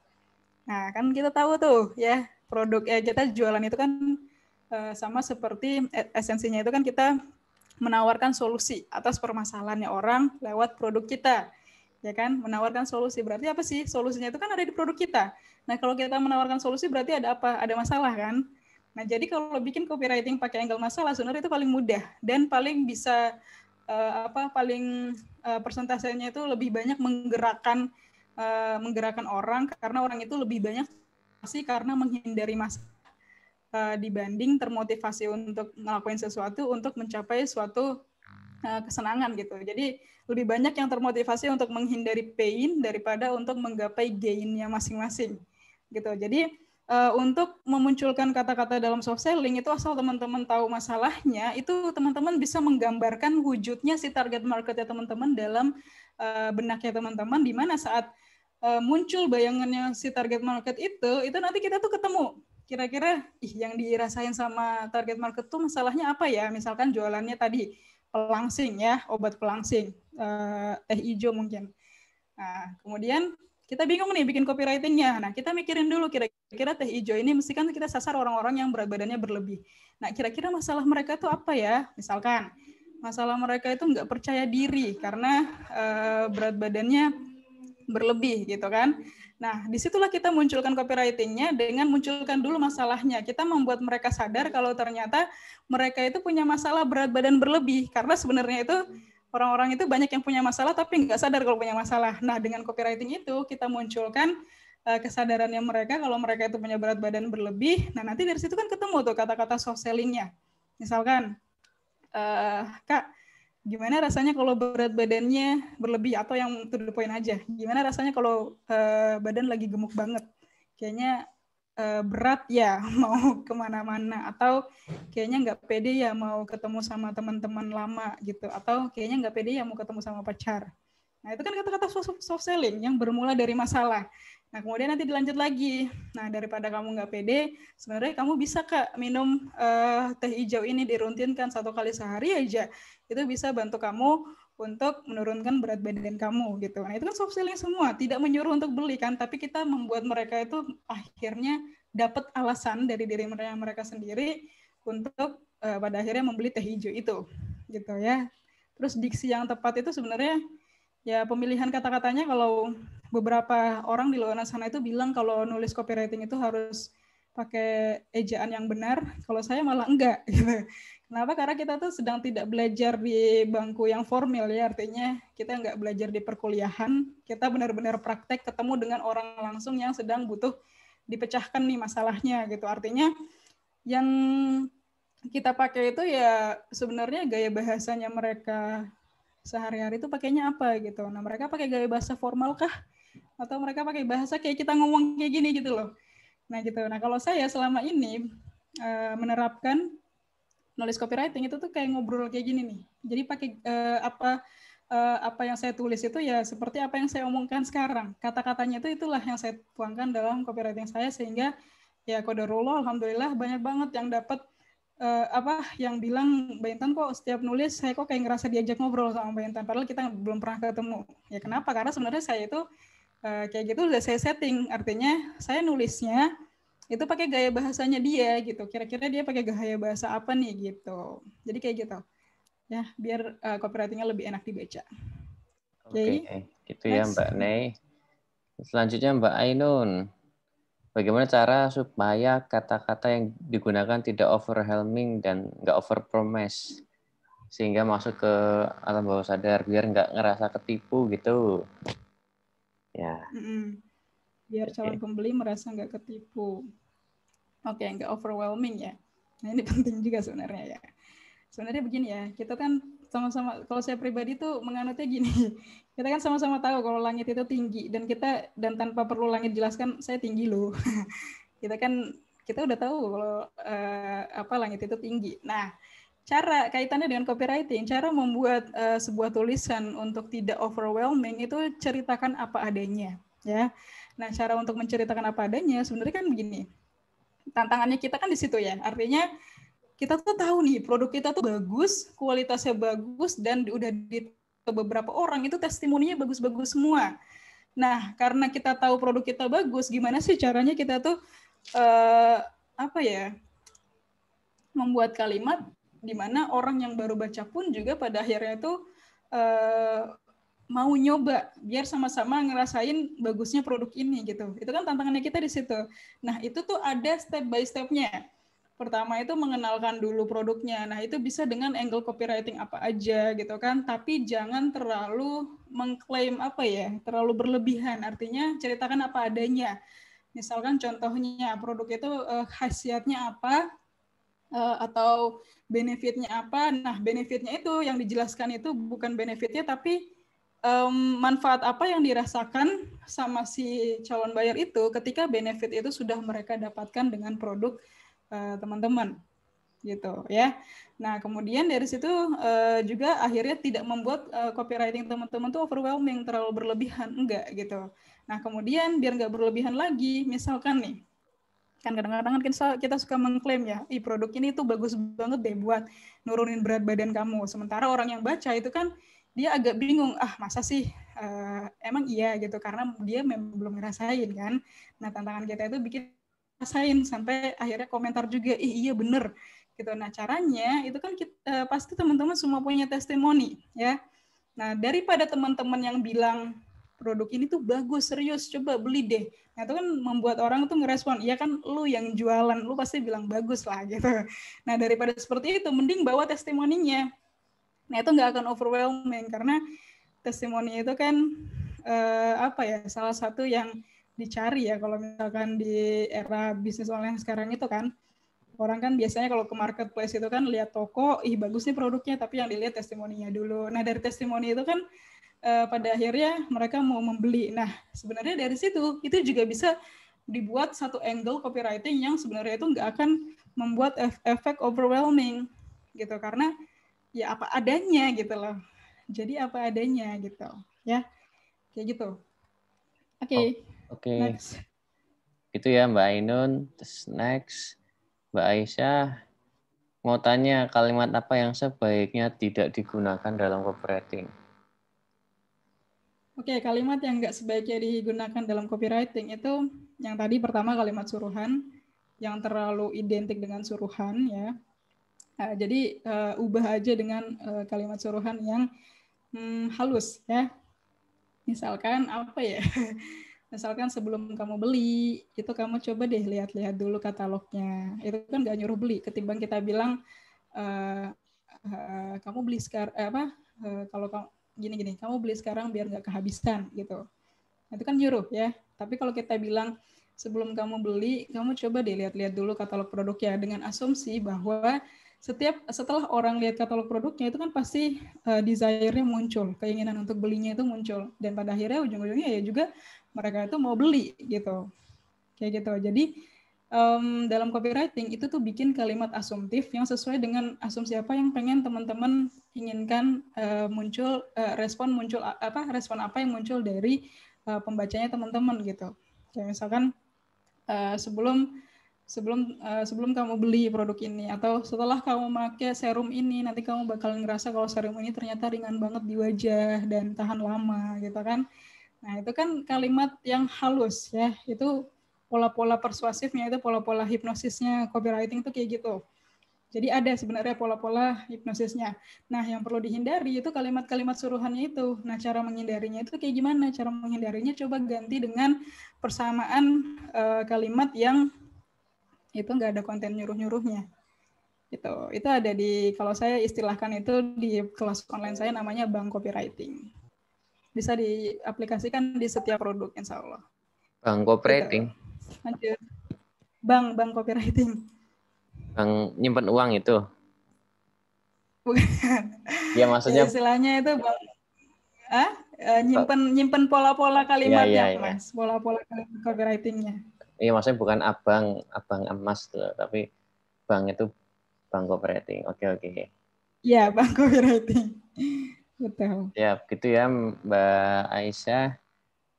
Nah, kan kita tahu tuh ya produk ya kita jualan itu kan eh, sama seperti e, esensinya itu kan kita menawarkan solusi atas permasalahannya orang lewat produk kita. Ya kan, menawarkan solusi. Berarti apa sih? Solusinya itu kan ada di produk kita. Nah, kalau kita menawarkan solusi berarti ada apa? Ada masalah kan? Nah, jadi kalau bikin copywriting pakai angle masalah sebenarnya itu paling mudah dan paling bisa eh, apa paling persentasenya itu lebih banyak menggerakkan uh, menggerakkan orang karena orang itu lebih banyak sih karena menghindari masalah eh, uh, dibanding termotivasi untuk melakukan sesuatu untuk mencapai suatu eh, kesenangan gitu. Jadi lebih banyak yang termotivasi untuk menghindari pain daripada untuk menggapai gainnya masing-masing gitu. Jadi untuk memunculkan kata-kata dalam soft selling itu asal teman-teman tahu masalahnya itu teman-teman bisa menggambarkan wujudnya si target marketnya teman-teman dalam benaknya teman-teman di mana saat Eh, muncul bayangannya si target market itu, itu nanti kita tuh ketemu. Kira-kira ih yang dirasain sama target market tuh masalahnya apa ya? Misalkan jualannya tadi pelangsing ya, obat pelangsing, eh, teh hijau mungkin. Nah, kemudian kita bingung nih bikin copywritingnya. Nah, kita mikirin dulu kira-kira teh hijau ini mesti kan kita sasar orang-orang yang berat badannya berlebih. Nah, kira-kira masalah mereka tuh apa ya? Misalkan masalah mereka itu nggak percaya diri karena eh, berat badannya berlebih gitu kan. Nah, disitulah kita munculkan copywritingnya dengan munculkan dulu masalahnya. Kita membuat mereka sadar kalau ternyata mereka itu punya masalah berat badan berlebih. Karena sebenarnya itu orang-orang itu banyak yang punya masalah tapi nggak sadar kalau punya masalah. Nah, dengan copywriting itu kita munculkan eh, kesadarannya mereka kalau mereka itu punya berat badan berlebih. Nah, nanti dari situ kan ketemu tuh kata-kata soft sellingnya. Misalkan, eh, Kak, gimana rasanya kalau berat badannya berlebih atau yang to the point aja gimana rasanya kalau uh, badan lagi gemuk banget kayaknya uh, berat ya mau kemana-mana atau kayaknya nggak pede ya mau ketemu sama teman-teman lama gitu atau kayaknya nggak pede ya mau ketemu sama pacar nah itu kan kata-kata soft selling yang bermula dari masalah Nah, kemudian nanti dilanjut lagi. Nah, daripada kamu nggak pede, sebenarnya kamu bisa Kak minum uh, teh hijau ini diruntinkan satu kali sehari aja. Itu bisa bantu kamu untuk menurunkan berat badan kamu gitu. Nah, itu kan soft selling semua, tidak menyuruh untuk beli kan, tapi kita membuat mereka itu akhirnya dapat alasan dari diri mereka mereka sendiri untuk uh, pada akhirnya membeli teh hijau itu. Gitu ya. Terus diksi yang tepat itu sebenarnya ya pemilihan kata-katanya kalau beberapa orang di luar sana itu bilang kalau nulis copywriting itu harus pakai ejaan yang benar, kalau saya malah enggak gitu. Kenapa? Karena kita tuh sedang tidak belajar di bangku yang formal ya, artinya kita enggak belajar di perkuliahan, kita benar-benar praktek ketemu dengan orang langsung yang sedang butuh dipecahkan nih masalahnya gitu. Artinya yang kita pakai itu ya sebenarnya gaya bahasanya mereka sehari-hari itu pakainya apa gitu. Nah, mereka pakai gaya bahasa formal kah? Atau mereka pakai bahasa kayak kita ngomong kayak gini gitu loh. Nah, gitu. Nah, kalau saya selama ini uh, menerapkan nulis copywriting itu tuh kayak ngobrol kayak gini nih. Jadi pakai uh, apa uh, apa yang saya tulis itu ya seperti apa yang saya omongkan sekarang. Kata-katanya itu itulah yang saya tuangkan dalam copywriting saya sehingga ya kode rolo alhamdulillah banyak banget yang dapat uh, apa yang bilang Mbak kok setiap nulis saya kok kayak ngerasa diajak ngobrol sama Mbak padahal kita belum pernah ketemu. Ya kenapa? Karena sebenarnya saya itu uh, kayak gitu udah saya setting. Artinya saya nulisnya itu pakai gaya bahasanya dia gitu. Kira-kira dia pakai gaya bahasa apa nih gitu. Jadi kayak gitu. Ya, biar uh, copywritingnya lebih enak dibaca. Oke, okay. okay. gitu ya next. ya Mbak Nei. Selanjutnya Mbak Ainun. Bagaimana cara supaya kata-kata yang digunakan tidak overwhelming dan nggak overpromise sehingga masuk ke alam bawah sadar biar nggak ngerasa ketipu gitu. Ya. Mm Biar okay. calon pembeli merasa nggak ketipu. Oke, okay, nggak overwhelming ya. Nah, ini penting juga sebenarnya ya. Sebenarnya begini ya, kita kan sama-sama kalau saya pribadi tuh menganutnya gini kita kan sama-sama tahu kalau langit itu tinggi dan kita dan tanpa perlu langit jelaskan saya tinggi loh kita kan kita udah tahu kalau uh, apa langit itu tinggi nah cara kaitannya dengan copywriting cara membuat uh, sebuah tulisan untuk tidak overwhelming itu ceritakan apa adanya ya nah cara untuk menceritakan apa adanya sebenarnya kan begini tantangannya kita kan di situ ya artinya kita tuh tahu nih produk kita tuh bagus, kualitasnya bagus dan udah di beberapa orang itu testimoninya bagus-bagus semua. Nah, karena kita tahu produk kita bagus, gimana sih caranya kita tuh uh, apa ya? membuat kalimat di mana orang yang baru baca pun juga pada akhirnya tuh uh, mau nyoba biar sama-sama ngerasain bagusnya produk ini gitu. Itu kan tantangannya kita di situ. Nah, itu tuh ada step by stepnya Pertama itu mengenalkan dulu produknya. Nah, itu bisa dengan angle copywriting apa aja gitu kan, tapi jangan terlalu mengklaim apa ya, terlalu berlebihan. Artinya ceritakan apa adanya. Misalkan contohnya produk itu eh, khasiatnya apa, eh, atau benefitnya apa. Nah, benefitnya itu yang dijelaskan itu bukan benefitnya, tapi um, manfaat apa yang dirasakan sama si calon bayar itu ketika benefit itu sudah mereka dapatkan dengan produk Eh, teman-teman gitu ya. Nah kemudian dari situ uh, juga akhirnya tidak membuat uh, copywriting teman-teman tuh overwhelming terlalu berlebihan enggak gitu. Nah kemudian biar enggak berlebihan lagi, misalkan nih kan kadang-kadang kan kita, suka mengklaim ya, i produk ini tuh bagus banget deh buat nurunin berat badan kamu. Sementara orang yang baca itu kan dia agak bingung, ah masa sih uh, emang iya gitu karena dia memang belum ngerasain kan. Nah tantangan kita itu bikin rasain sampai akhirnya komentar juga ih iya bener gitu nah caranya itu kan kita, eh, pasti teman-teman semua punya testimoni ya nah daripada teman-teman yang bilang produk ini tuh bagus serius coba beli deh nah itu kan membuat orang tuh ngerespon ya kan lu yang jualan lu pasti bilang bagus lah gitu nah daripada seperti itu mending bawa testimoninya nah itu nggak akan overwhelming karena testimoni itu kan eh, apa ya salah satu yang dicari ya kalau misalkan di era bisnis online sekarang itu kan orang kan biasanya kalau ke marketplace itu kan lihat toko ih bagus nih produknya tapi yang dilihat testimoninya dulu nah dari testimoni itu kan eh, pada akhirnya mereka mau membeli nah sebenarnya dari situ itu juga bisa dibuat satu angle copywriting yang sebenarnya itu nggak akan membuat efek overwhelming gitu karena ya apa adanya gitu loh jadi apa adanya gitu ya kayak gitu oke okay. Oh. Oke. Okay. Itu ya Mbak Ainun. Terus next Mbak Aisyah mau tanya kalimat apa yang sebaiknya tidak digunakan dalam copywriting? Oke, okay, kalimat yang nggak sebaiknya digunakan dalam copywriting itu yang tadi pertama kalimat suruhan yang terlalu identik dengan suruhan ya. Nah, jadi uh, ubah aja dengan uh, kalimat suruhan yang hmm, halus ya. Misalkan apa ya? misalkan sebelum kamu beli itu kamu coba deh lihat-lihat dulu katalognya itu kan nggak nyuruh beli ketimbang kita bilang uh, uh, kamu beli sekarang eh, apa uh, kalau kamu gini-gini kamu beli sekarang biar nggak kehabisan gitu itu kan nyuruh ya tapi kalau kita bilang sebelum kamu beli kamu coba deh lihat-lihat dulu katalog produknya dengan asumsi bahwa setiap setelah orang lihat katalog produknya itu kan pasti uh, desire-nya muncul, keinginan untuk belinya itu muncul dan pada akhirnya ujung-ujungnya ya juga mereka itu mau beli gitu kayak gitu jadi um, dalam copywriting itu tuh bikin kalimat asumtif yang sesuai dengan asumsi apa yang pengen teman-teman inginkan uh, muncul uh, respon muncul apa respon apa yang muncul dari uh, pembacanya teman-teman gitu kayak misalkan uh, sebelum sebelum uh, sebelum kamu beli produk ini atau setelah kamu pakai serum ini nanti kamu bakal ngerasa kalau serum ini ternyata ringan banget di wajah dan tahan lama gitu kan Nah, itu kan kalimat yang halus ya. Itu pola-pola persuasifnya itu pola-pola hipnosisnya copywriting itu kayak gitu. Jadi ada sebenarnya pola-pola hipnosisnya. Nah, yang perlu dihindari itu kalimat-kalimat suruhannya itu. Nah, cara menghindarinya itu kayak gimana? Cara menghindarinya coba ganti dengan persamaan uh, kalimat yang itu nggak ada konten nyuruh-nyuruhnya itu itu ada di kalau saya istilahkan itu di kelas online saya namanya bang copywriting bisa diaplikasikan di setiap produk insya Allah. Bang copywriting. Lanjut. Bang, bang copywriting. Bang nyimpan uang itu. Bukan. Ya maksudnya. Ya, istilahnya itu bang. Ah, eh, nyimpen nyimpen pola-pola iya, kalimatnya, ya, ya, ya. mas. Pola-pola kalimat copywritingnya. Iya maksudnya bukan abang abang emas loh, tapi bang itu bang copywriting. Oke oke. Iya bang copywriting. Betul. Ya, begitu ya Mbak Aisyah.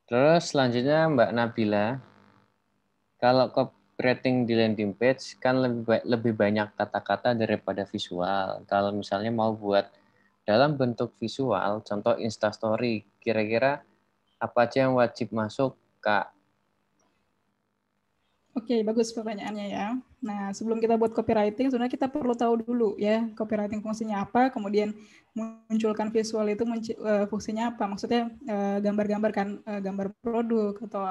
Terus selanjutnya Mbak Nabila. Kalau copywriting di landing page kan lebih, lebih banyak kata-kata daripada visual. Kalau misalnya mau buat dalam bentuk visual, contoh instastory, kira-kira apa aja yang wajib masuk Kak Oke, okay, bagus pertanyaannya ya. Nah, sebelum kita buat copywriting, sebenarnya kita perlu tahu dulu ya copywriting fungsinya apa, kemudian munculkan visual itu eh, fungsinya apa. Maksudnya eh, gambar-gambar kan, eh, gambar produk atau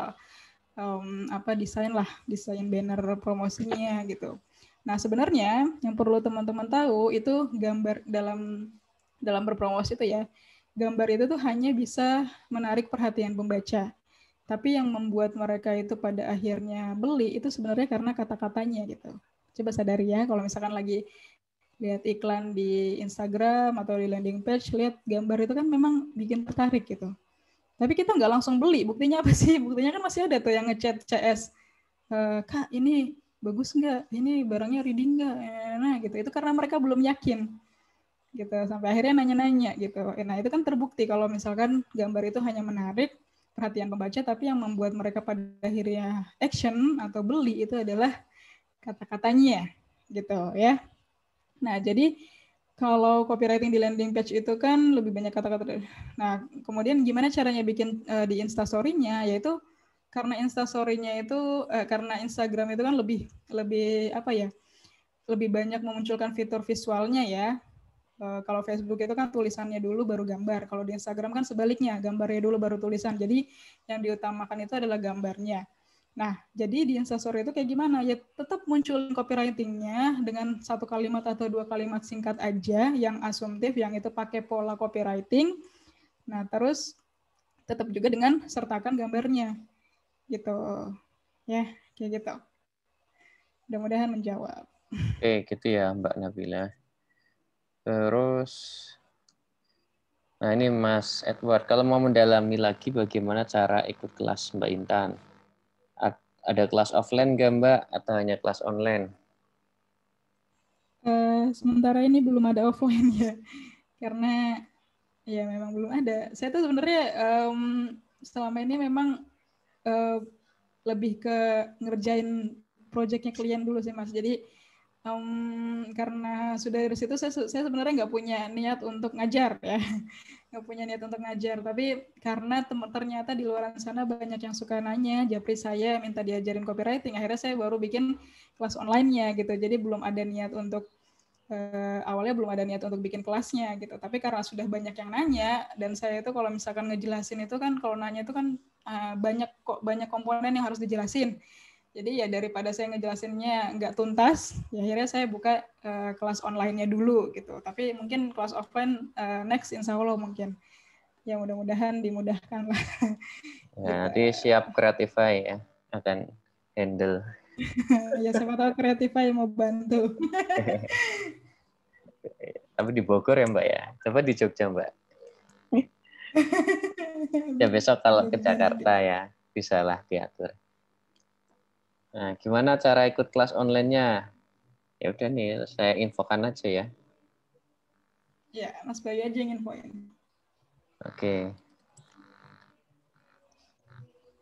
um, apa desain lah, desain banner promosinya gitu. Nah, sebenarnya yang perlu teman-teman tahu itu gambar dalam dalam berpromosi itu ya, gambar itu tuh hanya bisa menarik perhatian pembaca tapi yang membuat mereka itu pada akhirnya beli itu sebenarnya karena kata-katanya gitu. Coba sadari ya kalau misalkan lagi lihat iklan di Instagram atau di landing page, lihat gambar itu kan memang bikin tertarik gitu. Tapi kita nggak langsung beli. Buktinya apa sih? Buktinya kan masih ada tuh yang ngechat CS, e, eh, kak ini bagus nggak? Ini barangnya reading nggak? Nah gitu. Itu karena mereka belum yakin gitu sampai akhirnya nanya-nanya gitu. Nah itu kan terbukti kalau misalkan gambar itu hanya menarik perhatian pembaca, tapi yang membuat mereka pada akhirnya action atau beli itu adalah kata-katanya gitu ya. Nah, jadi kalau copywriting di landing page itu kan lebih banyak kata-kata. Nah, kemudian gimana caranya bikin uh, di instastory-nya yaitu karena instastory-nya itu uh, karena Instagram itu kan lebih lebih apa ya? lebih banyak memunculkan fitur visualnya ya. Eh, kalau Facebook itu kan tulisannya dulu baru gambar. Kalau di Instagram kan sebaliknya, gambarnya dulu baru tulisan. Jadi yang diutamakan itu adalah gambarnya. Nah, jadi di Instastory itu kayak gimana? Ya tetap muncul copywritingnya dengan satu kalimat atau dua kalimat singkat aja yang asumtif, yang itu pakai pola copywriting. Nah, terus tetap juga dengan sertakan gambarnya. Gitu. Ya, kayak gitu. Mudah-mudahan menjawab. Oke, eh, gitu ya Mbak Nabila. Terus Nah, ini Mas Edward, kalau mau mendalami lagi bagaimana cara ikut kelas Mbak Intan? Ada kelas offline nggak Mbak atau hanya kelas online? Uh, sementara ini belum ada offline ya, karena ya memang belum ada. Saya tuh sebenarnya um, selama ini memang uh, lebih ke ngerjain proyeknya klien dulu sih Mas. Jadi um, karena sudah dari situ saya saya sebenarnya nggak punya niat untuk ngajar ya nggak punya niat untuk ngajar tapi karena ternyata di luar sana banyak yang suka nanya japri saya minta diajarin copywriting akhirnya saya baru bikin kelas online-nya gitu jadi belum ada niat untuk Uh, awalnya belum ada niat untuk bikin kelasnya gitu tapi karena sudah banyak yang nanya dan saya itu kalau misalkan ngejelasin itu kan kalau nanya itu kan uh, banyak kok banyak komponen yang harus dijelasin jadi ya daripada saya ngejelasinnya nggak tuntas, ya akhirnya saya buka uh, kelas online-nya dulu gitu. Tapi mungkin kelas offline uh, next insya Allah mungkin. Ya mudah-mudahan dimudahkan lah. Ya, gitu. nanti siap Kreatify ya akan handle. ya siapa tahu Kreatify mau bantu. Tapi di Bogor ya Mbak ya? Coba di Jogja Mbak. ya besok kalau ke Jakarta ya, bisalah diatur. Nah, gimana cara ikut kelas online-nya? Ya udah nih, saya infokan aja ya. Ya, Mas Bayu aja yang infoin. Oke.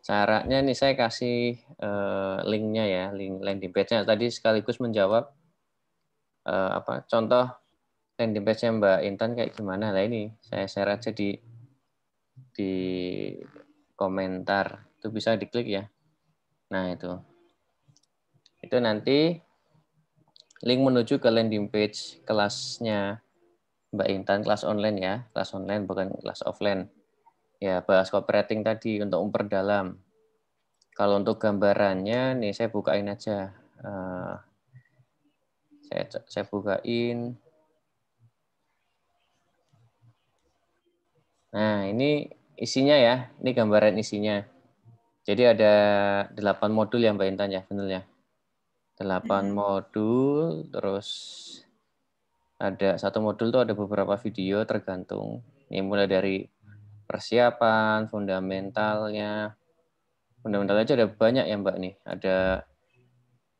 Caranya nih saya kasih uh, linknya ya, link landing page-nya. Tadi sekaligus menjawab uh, apa contoh landing page-nya Mbak Intan kayak gimana lah ini. Saya share aja di di komentar. Itu bisa diklik ya. Nah, itu itu nanti link menuju ke landing page kelasnya Mbak Intan, kelas online ya, kelas online bukan kelas offline. Ya, bahas copywriting tadi untuk memperdalam. Kalau untuk gambarannya, nih saya bukain aja. Uh, saya, saya bukain. Nah, ini isinya ya, ini gambaran isinya. Jadi ada 8 modul ya Mbak Intan ya, benar ya? 8 modul terus ada satu modul tuh ada beberapa video tergantung ini mulai dari persiapan fundamentalnya fundamental aja ada banyak ya mbak nih ada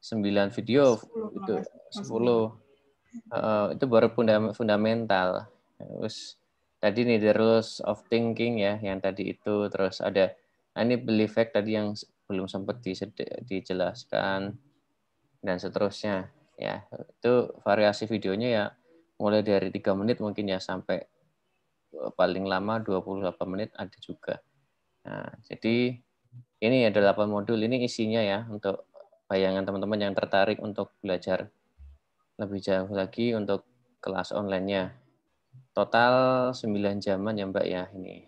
9 video 10, itu 10 uh, itu baru fundamental terus tadi nih the rules of thinking ya yang tadi itu terus ada nah, ini belief fact tadi yang belum sempat dijelaskan dan seterusnya ya itu variasi videonya ya mulai dari tiga menit mungkin ya sampai eh, paling lama 28 menit ada juga nah jadi ini ada 8 modul ini isinya ya untuk bayangan teman-teman yang tertarik untuk belajar lebih jauh lagi untuk kelas online-nya total 9 jaman ya mbak ya ini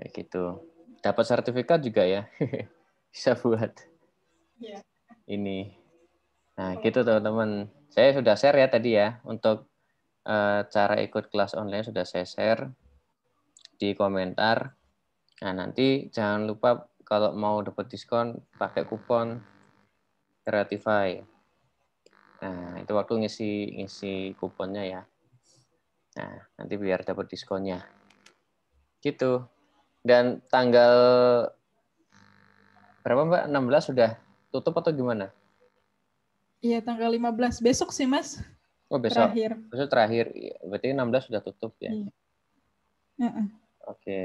kayak gitu dapat sertifikat juga ya bisa buat iya. ini Nah, gitu teman-teman. Saya sudah share ya tadi ya untuk uh, cara ikut kelas online sudah saya share di komentar. Nah, nanti jangan lupa kalau mau dapat diskon pakai kupon Creatify. Nah, itu waktu ngisi ngisi kuponnya ya. Nah, nanti biar dapat diskonnya. Gitu. Dan tanggal berapa Mbak? 16 sudah tutup atau gimana? Iya, tanggal 15 besok sih, Mas. Oh, besok. Terakhir. Besok terakhir. Iya, berarti 16 sudah tutup ya. Iya. Oke. Okay.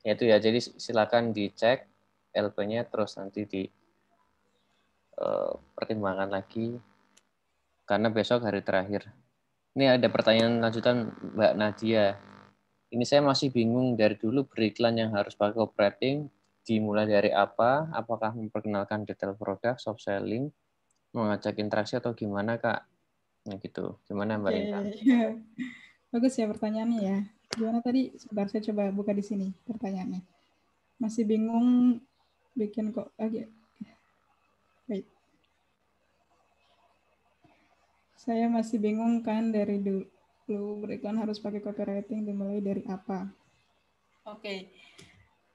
Ya, itu ya. Jadi silakan dicek LP-nya terus nanti di uh, lagi karena besok hari terakhir. Ini ada pertanyaan lanjutan Mbak Nadia. Ini saya masih bingung dari dulu beriklan yang harus pakai operating dimulai dari apa? Apakah memperkenalkan detail produk, soft selling, mengajak interaksi atau gimana kak? Ya gitu. Gimana Mbak iya, Rita? Yeah, yeah. Bagus ya pertanyaannya ya. Gimana tadi? Sebentar saya coba buka di sini pertanyaannya. Masih bingung bikin kok lagi. Ah, iya. Wait. Saya masih bingung kan dari dulu berikan harus pakai copywriting dimulai dari apa? Oke.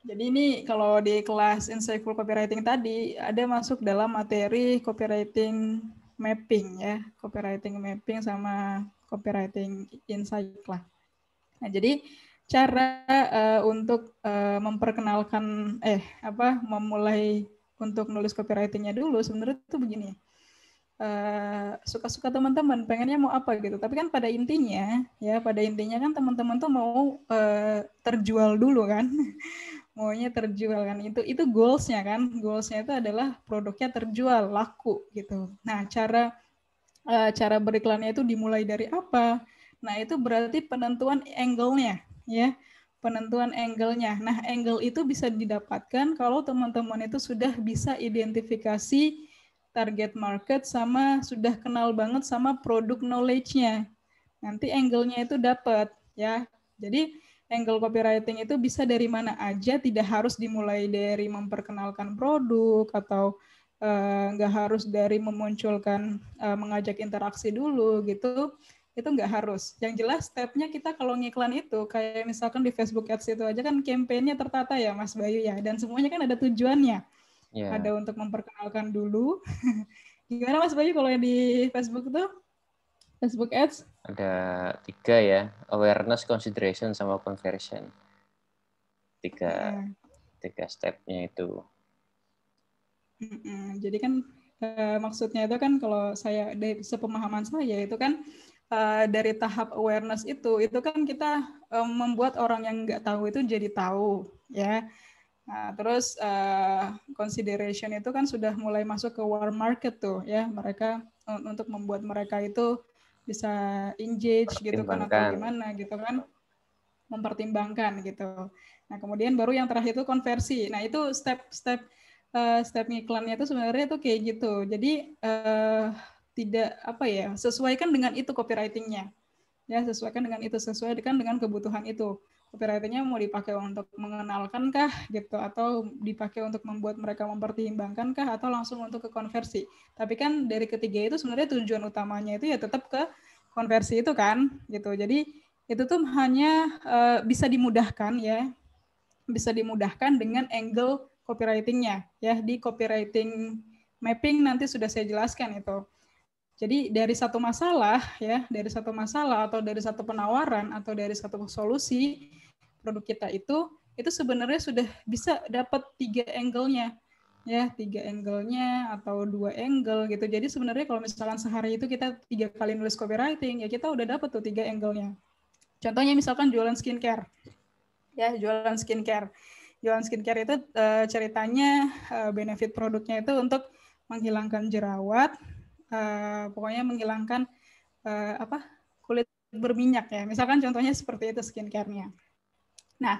Jadi ini kalau di kelas insightful copywriting tadi ada masuk dalam materi copywriting mapping ya, copywriting mapping sama copywriting insight lah. Nah, jadi cara uh, untuk uh, memperkenalkan eh apa memulai untuk nulis copywritingnya dulu sebenarnya tuh begini. suka eh, suka-suka teman-teman pengennya mau apa gitu tapi kan pada intinya ya pada intinya kan teman-teman tuh mau uh, terjual dulu kan maunya terjual kan itu itu goalsnya kan goalsnya itu adalah produknya terjual laku gitu nah cara uh, cara beriklannya itu dimulai dari apa nah itu berarti penentuan angle-nya ya penentuan angle-nya. Nah, angle itu bisa didapatkan kalau teman-teman itu sudah bisa identifikasi target market sama sudah kenal banget sama produk knowledge-nya. Nanti angle-nya itu dapat ya. Jadi angle copywriting itu bisa dari mana aja, tidak harus dimulai dari memperkenalkan produk atau eh, nggak uh, harus dari memunculkan uh, mengajak interaksi dulu gitu itu nggak harus yang jelas stepnya kita kalau ngiklan itu kayak misalkan di Facebook Ads itu aja kan kampanyenya tertata ya Mas Bayu ya dan semuanya kan ada tujuannya yeah. ada untuk memperkenalkan dulu gimana Mas Bayu kalau yang di Facebook tuh Facebook Ads? Ada tiga ya, awareness, consideration, sama conversion. Tiga, yeah. tiga stepnya itu. Jadi kan uh, maksudnya itu kan kalau saya dari sepemahaman saya itu kan uh, dari tahap awareness itu itu kan kita um, membuat orang yang nggak tahu itu jadi tahu ya. Nah, terus uh, consideration itu kan sudah mulai masuk ke war market tuh ya mereka untuk membuat mereka itu bisa engage gitu kan atau gimana gitu kan mempertimbangkan gitu. Nah kemudian baru yang terakhir itu konversi. Nah itu step-step uh, step eh, iklannya itu sebenarnya tuh kayak gitu. Jadi uh, tidak apa ya sesuaikan dengan itu copywritingnya ya sesuaikan dengan itu sesuaikan dengan kebutuhan itu copywritingnya mau dipakai untuk mengenalkan kah gitu atau dipakai untuk membuat mereka mempertimbangkan kah atau langsung untuk ke konversi. Tapi kan dari ketiga itu sebenarnya tujuan utamanya itu ya tetap ke konversi itu kan gitu. Jadi itu tuh hanya uh, bisa dimudahkan ya. Bisa dimudahkan dengan angle copywritingnya ya di copywriting mapping nanti sudah saya jelaskan itu. Jadi dari satu masalah ya, dari satu masalah atau dari satu penawaran atau dari satu solusi produk kita itu itu sebenarnya sudah bisa dapat tiga angle-nya ya tiga angle-nya atau dua angle gitu jadi sebenarnya kalau misalkan sehari itu kita tiga kali nulis copywriting ya kita udah dapat tuh tiga angle-nya contohnya misalkan jualan skincare ya jualan skincare jualan skincare itu e, ceritanya e, benefit produknya itu untuk menghilangkan jerawat uh, pokoknya menghilangkan uh, apa kulit berminyak ya. Misalkan contohnya seperti itu skincarenya. Nah,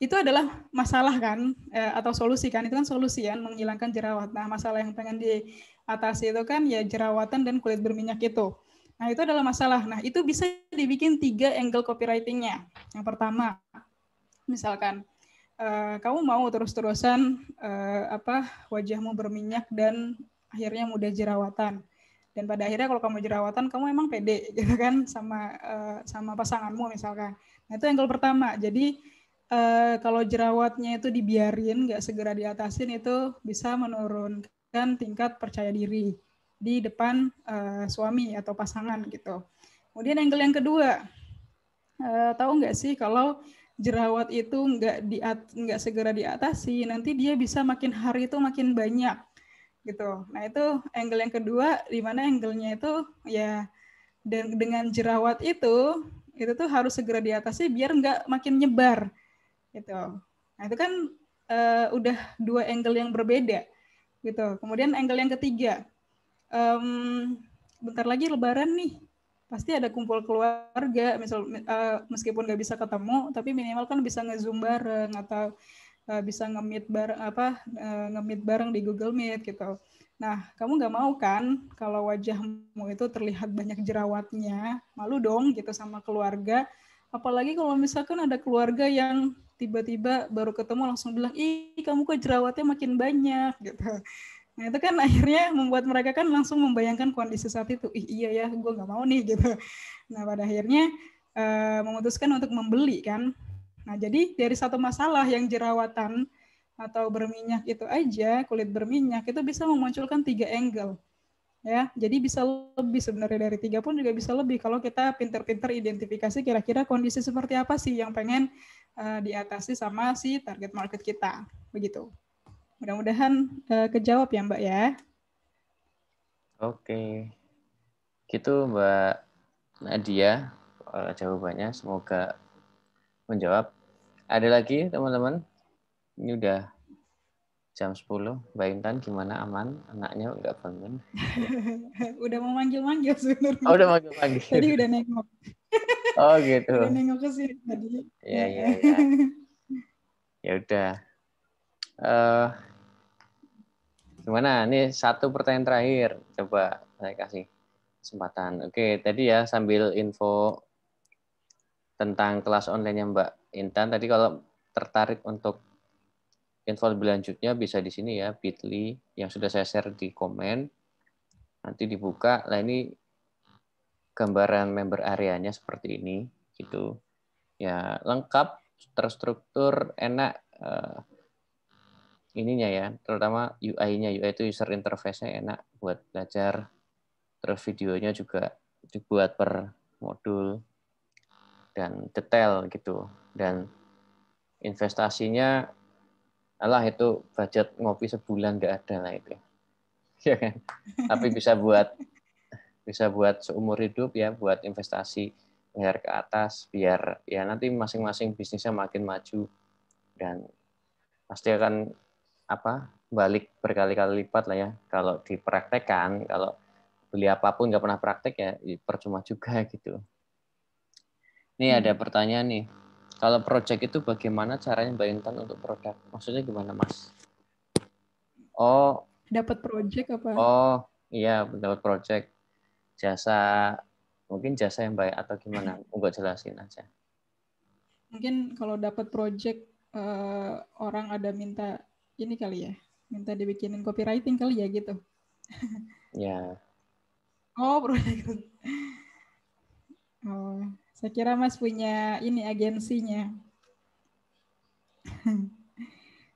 itu adalah masalah kan uh, atau solusi kan itu kan solusi ya menghilangkan jerawat. Nah, masalah yang pengen diatasi itu kan ya jerawatan dan kulit berminyak itu. Nah, itu adalah masalah. Nah, itu bisa dibikin tiga angle copywritingnya. Yang pertama, misalkan Uh, kamu mau terus-terusan uh, apa wajahmu berminyak dan akhirnya mudah jerawatan dan pada akhirnya kalau kamu jerawatan kamu emang pede gitu kan sama eh, sama pasanganmu misalkan nah itu angle pertama jadi eh, kalau jerawatnya itu dibiarin nggak segera diatasin itu bisa menurunkan tingkat percaya diri di depan eh, suami atau pasangan gitu kemudian angle yang kedua tahu nggak sih kalau jerawat itu nggak di nggak segera diatasi nanti dia bisa makin hari itu makin banyak gitu. Nah itu angle yang kedua, di mana angle-nya itu ya dan dengan jerawat itu itu tuh harus segera diatasi biar nggak makin nyebar gitu. Nah itu kan uh, udah dua angle yang berbeda gitu. Kemudian angle yang ketiga, um, bentar lagi Lebaran nih pasti ada kumpul keluarga misal uh, meskipun nggak bisa ketemu tapi minimal kan bisa ngezoom bareng atau Eh, bisa ngemit bareng apa uh, bareng di Google Meet gitu. Nah, kamu nggak mau kan kalau wajahmu itu terlihat banyak jerawatnya, malu dong gitu sama keluarga. Apalagi kalau misalkan ada keluarga yang tiba-tiba baru ketemu langsung bilang, ih kamu kok jerawatnya makin banyak gitu. Nah itu kan akhirnya membuat mereka kan langsung membayangkan kondisi saat itu, ih iya ya gue nggak mau nih gitu. Nah pada akhirnya eh, memutuskan untuk membeli kan Nah, jadi dari satu masalah yang jerawatan atau berminyak itu aja, kulit berminyak itu bisa memunculkan tiga angle. Ya, jadi bisa lebih sebenarnya dari tiga pun juga bisa lebih kalau kita pinter-pinter identifikasi kira-kira kondisi seperti apa sih yang pengen uh, diatasi sama si target market kita, begitu. Mudah-mudahan uh, kejawab ya Mbak ya. Oke, gitu Mbak Nadia eh, jawabannya. Semoga menjawab. Ada lagi teman-teman? Ini udah jam 10. Mbak Intan gimana aman? Anaknya nggak bangun? udah mau manggil-manggil sebenarnya. Oh, udah manggil-manggil. Tadi udah nengok. oh, gitu. Udah nengok ke sini tadi. Iya, iya, iya. Ya udah. Uh, gimana? Ini satu pertanyaan terakhir. Coba saya kasih kesempatan. Oke, tadi ya sambil info tentang kelas online yang Mbak Intan. Tadi kalau tertarik untuk info lebih lanjutnya bisa di sini ya, bit.ly yang sudah saya share di komen. Nanti dibuka, nah ini gambaran member areanya seperti ini. gitu Ya lengkap, terstruktur, enak, eh, ininya ya, terutama UI-nya. UI itu user interface-nya enak buat belajar. Terus videonya juga dibuat per modul dan detail gitu dan investasinya allah itu budget ngopi sebulan nggak ada lah itu ya kan tapi bisa buat bisa buat seumur hidup ya buat investasi biar ke atas biar ya nanti masing-masing bisnisnya makin maju dan pasti akan apa balik berkali-kali lipat lah ya kalau dipraktekkan kalau beli apapun nggak pernah praktek ya percuma juga gitu Nih hmm. ada pertanyaan nih. Kalau project itu bagaimana caranya Mbak Intan untuk produk? Maksudnya gimana, Mas? Oh, dapat project apa? Oh, iya, dapat project. Jasa mungkin jasa yang baik atau gimana? Enggak jelasin aja. Mungkin kalau dapat project uh, orang ada minta ini kali ya, minta dibikinin copywriting kali ya gitu. Ya. Yeah. Oh, project. Oh, saya kira Mas punya ini agensinya.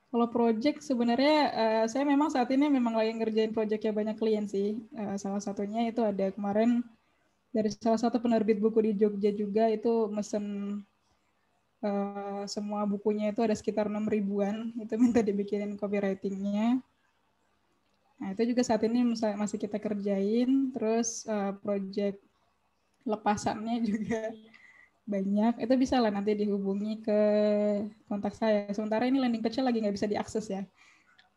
Kalau project sebenarnya uh, saya memang saat ini memang lagi ngerjain project ya banyak klien sih. Uh, salah satunya itu ada kemarin dari salah satu penerbit buku di Jogja juga itu mesen uh, semua bukunya itu ada sekitar 6 ribuan itu minta dibikinin copywritingnya nah itu juga saat ini masih kita kerjain terus uh, project lepasannya juga banyak itu bisa lah nanti dihubungi ke kontak saya. Sementara ini landing page lagi nggak bisa diakses ya,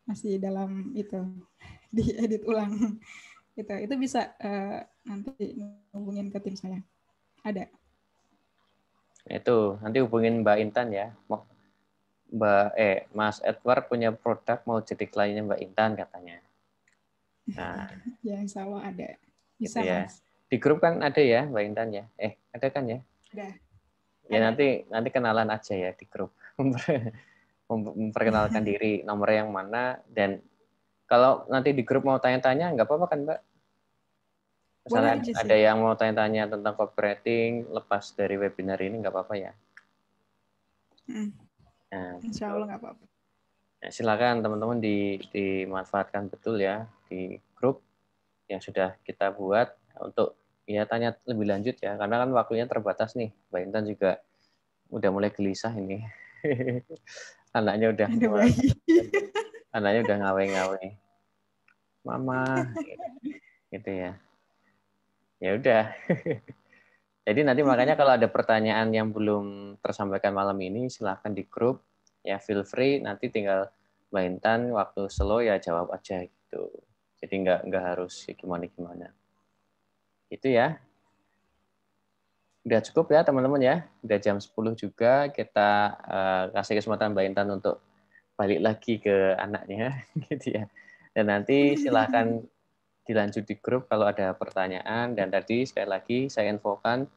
masih dalam itu diedit ulang. Itu itu bisa uh, nanti hubungin ke tim saya. Ada. Itu nanti hubungin Mbak Intan ya. Mbak eh Mas Edward punya produk mau jadi kliennya Mbak Intan katanya. Nah, ya insya Allah ada. Bisa gitu ya. Mas. Di grup kan ada ya Mbak Intan ya. Eh ada kan ya? Ya nanti nanti kenalan aja ya di grup. Memperkenalkan diri nomornya yang mana dan kalau nanti di grup mau tanya-tanya nggak apa-apa kan Mbak? Misalnya ada sih. yang mau tanya-tanya tentang copywriting lepas dari webinar ini nggak apa-apa ya? Hmm. Nah, Insya Allah nggak apa-apa. Ya, silakan teman-teman di, dimanfaatkan betul ya di grup yang sudah kita buat untuk ya tanya lebih lanjut ya karena kan waktunya terbatas nih Mbak Intan juga udah mulai gelisah ini anaknya udah anaknya udah ngawe-ngawe mama gitu ya ya udah jadi nanti makanya kalau ada pertanyaan yang belum tersampaikan malam ini silahkan di grup ya feel free nanti tinggal Mbak Intan waktu slow ya jawab aja gitu jadi nggak nggak harus gimana gimana itu ya. Udah cukup ya teman-teman ya. Udah jam 10 juga kita uh, kasih kesempatan Mbak Intan untuk balik lagi ke anaknya gitu ya. Dan nanti silahkan dilanjut di grup kalau ada pertanyaan dan tadi sekali lagi saya infokan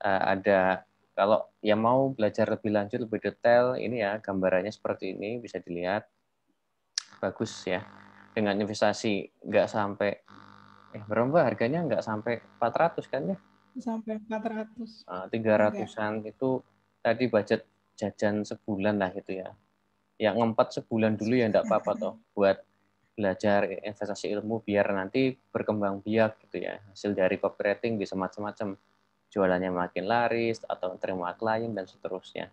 uh, ada kalau yang mau belajar lebih lanjut lebih detail ini ya gambarannya seperti ini bisa dilihat bagus ya dengan investasi nggak sampai eh berapa harganya nggak sampai 400 kan ya sampai 400 uh, 300-an ya. itu tadi budget jajan sebulan lah gitu ya ya ngempat sebulan dulu ya enggak apa-apa toh buat belajar investasi ilmu biar nanti berkembang biak gitu ya hasil dari copywriting bisa macam-macam jualannya makin laris atau terima klien dan seterusnya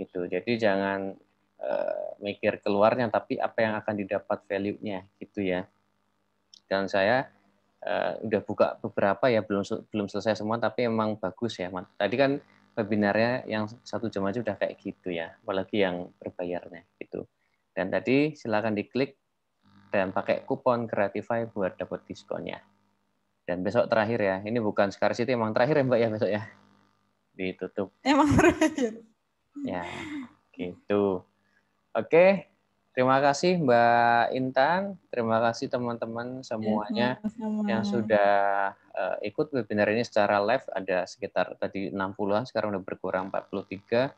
gitu jadi jangan uh, mikir keluarnya tapi apa yang akan didapat value-nya gitu ya dan saya uh, udah buka beberapa ya belum belum selesai semua tapi emang bagus ya tadi kan webinarnya yang satu jam aja udah kayak gitu ya apalagi yang berbayarnya gitu dan tadi silakan diklik dan pakai kupon Creatify buat dapat diskonnya dan besok terakhir ya ini bukan sekarang scarcity emang terakhir ya mbak ya besok ya ditutup emang terakhir ya gitu oke Terima kasih Mbak Intan, terima kasih teman-teman semuanya ya, yang sudah uh, ikut webinar ini secara live ada sekitar tadi 60-an sekarang udah berkurang 43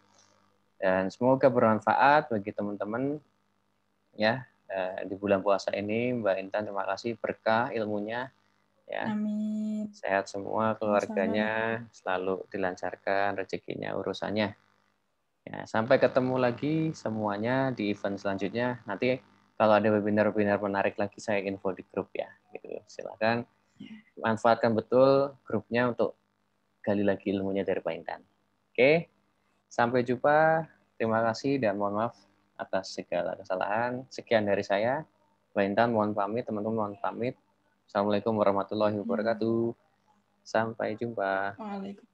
dan semoga bermanfaat bagi teman-teman ya uh, di bulan puasa ini Mbak Intan terima kasih berkah ilmunya ya. Amin. Sehat semua keluarganya, selalu dilancarkan rezekinya, urusannya. Ya, sampai ketemu lagi semuanya di event selanjutnya. Nanti kalau ada webinar-webinar menarik lagi saya info di grup ya. Gitu. Silakan manfaatkan betul grupnya untuk gali lagi ilmunya dari Pak Intan. Oke, sampai jumpa. Terima kasih dan mohon maaf atas segala kesalahan. Sekian dari saya. Pak Intan mohon pamit, teman-teman mohon pamit. Assalamualaikum warahmatullahi wabarakatuh. Sampai jumpa. Waalaikumsalam.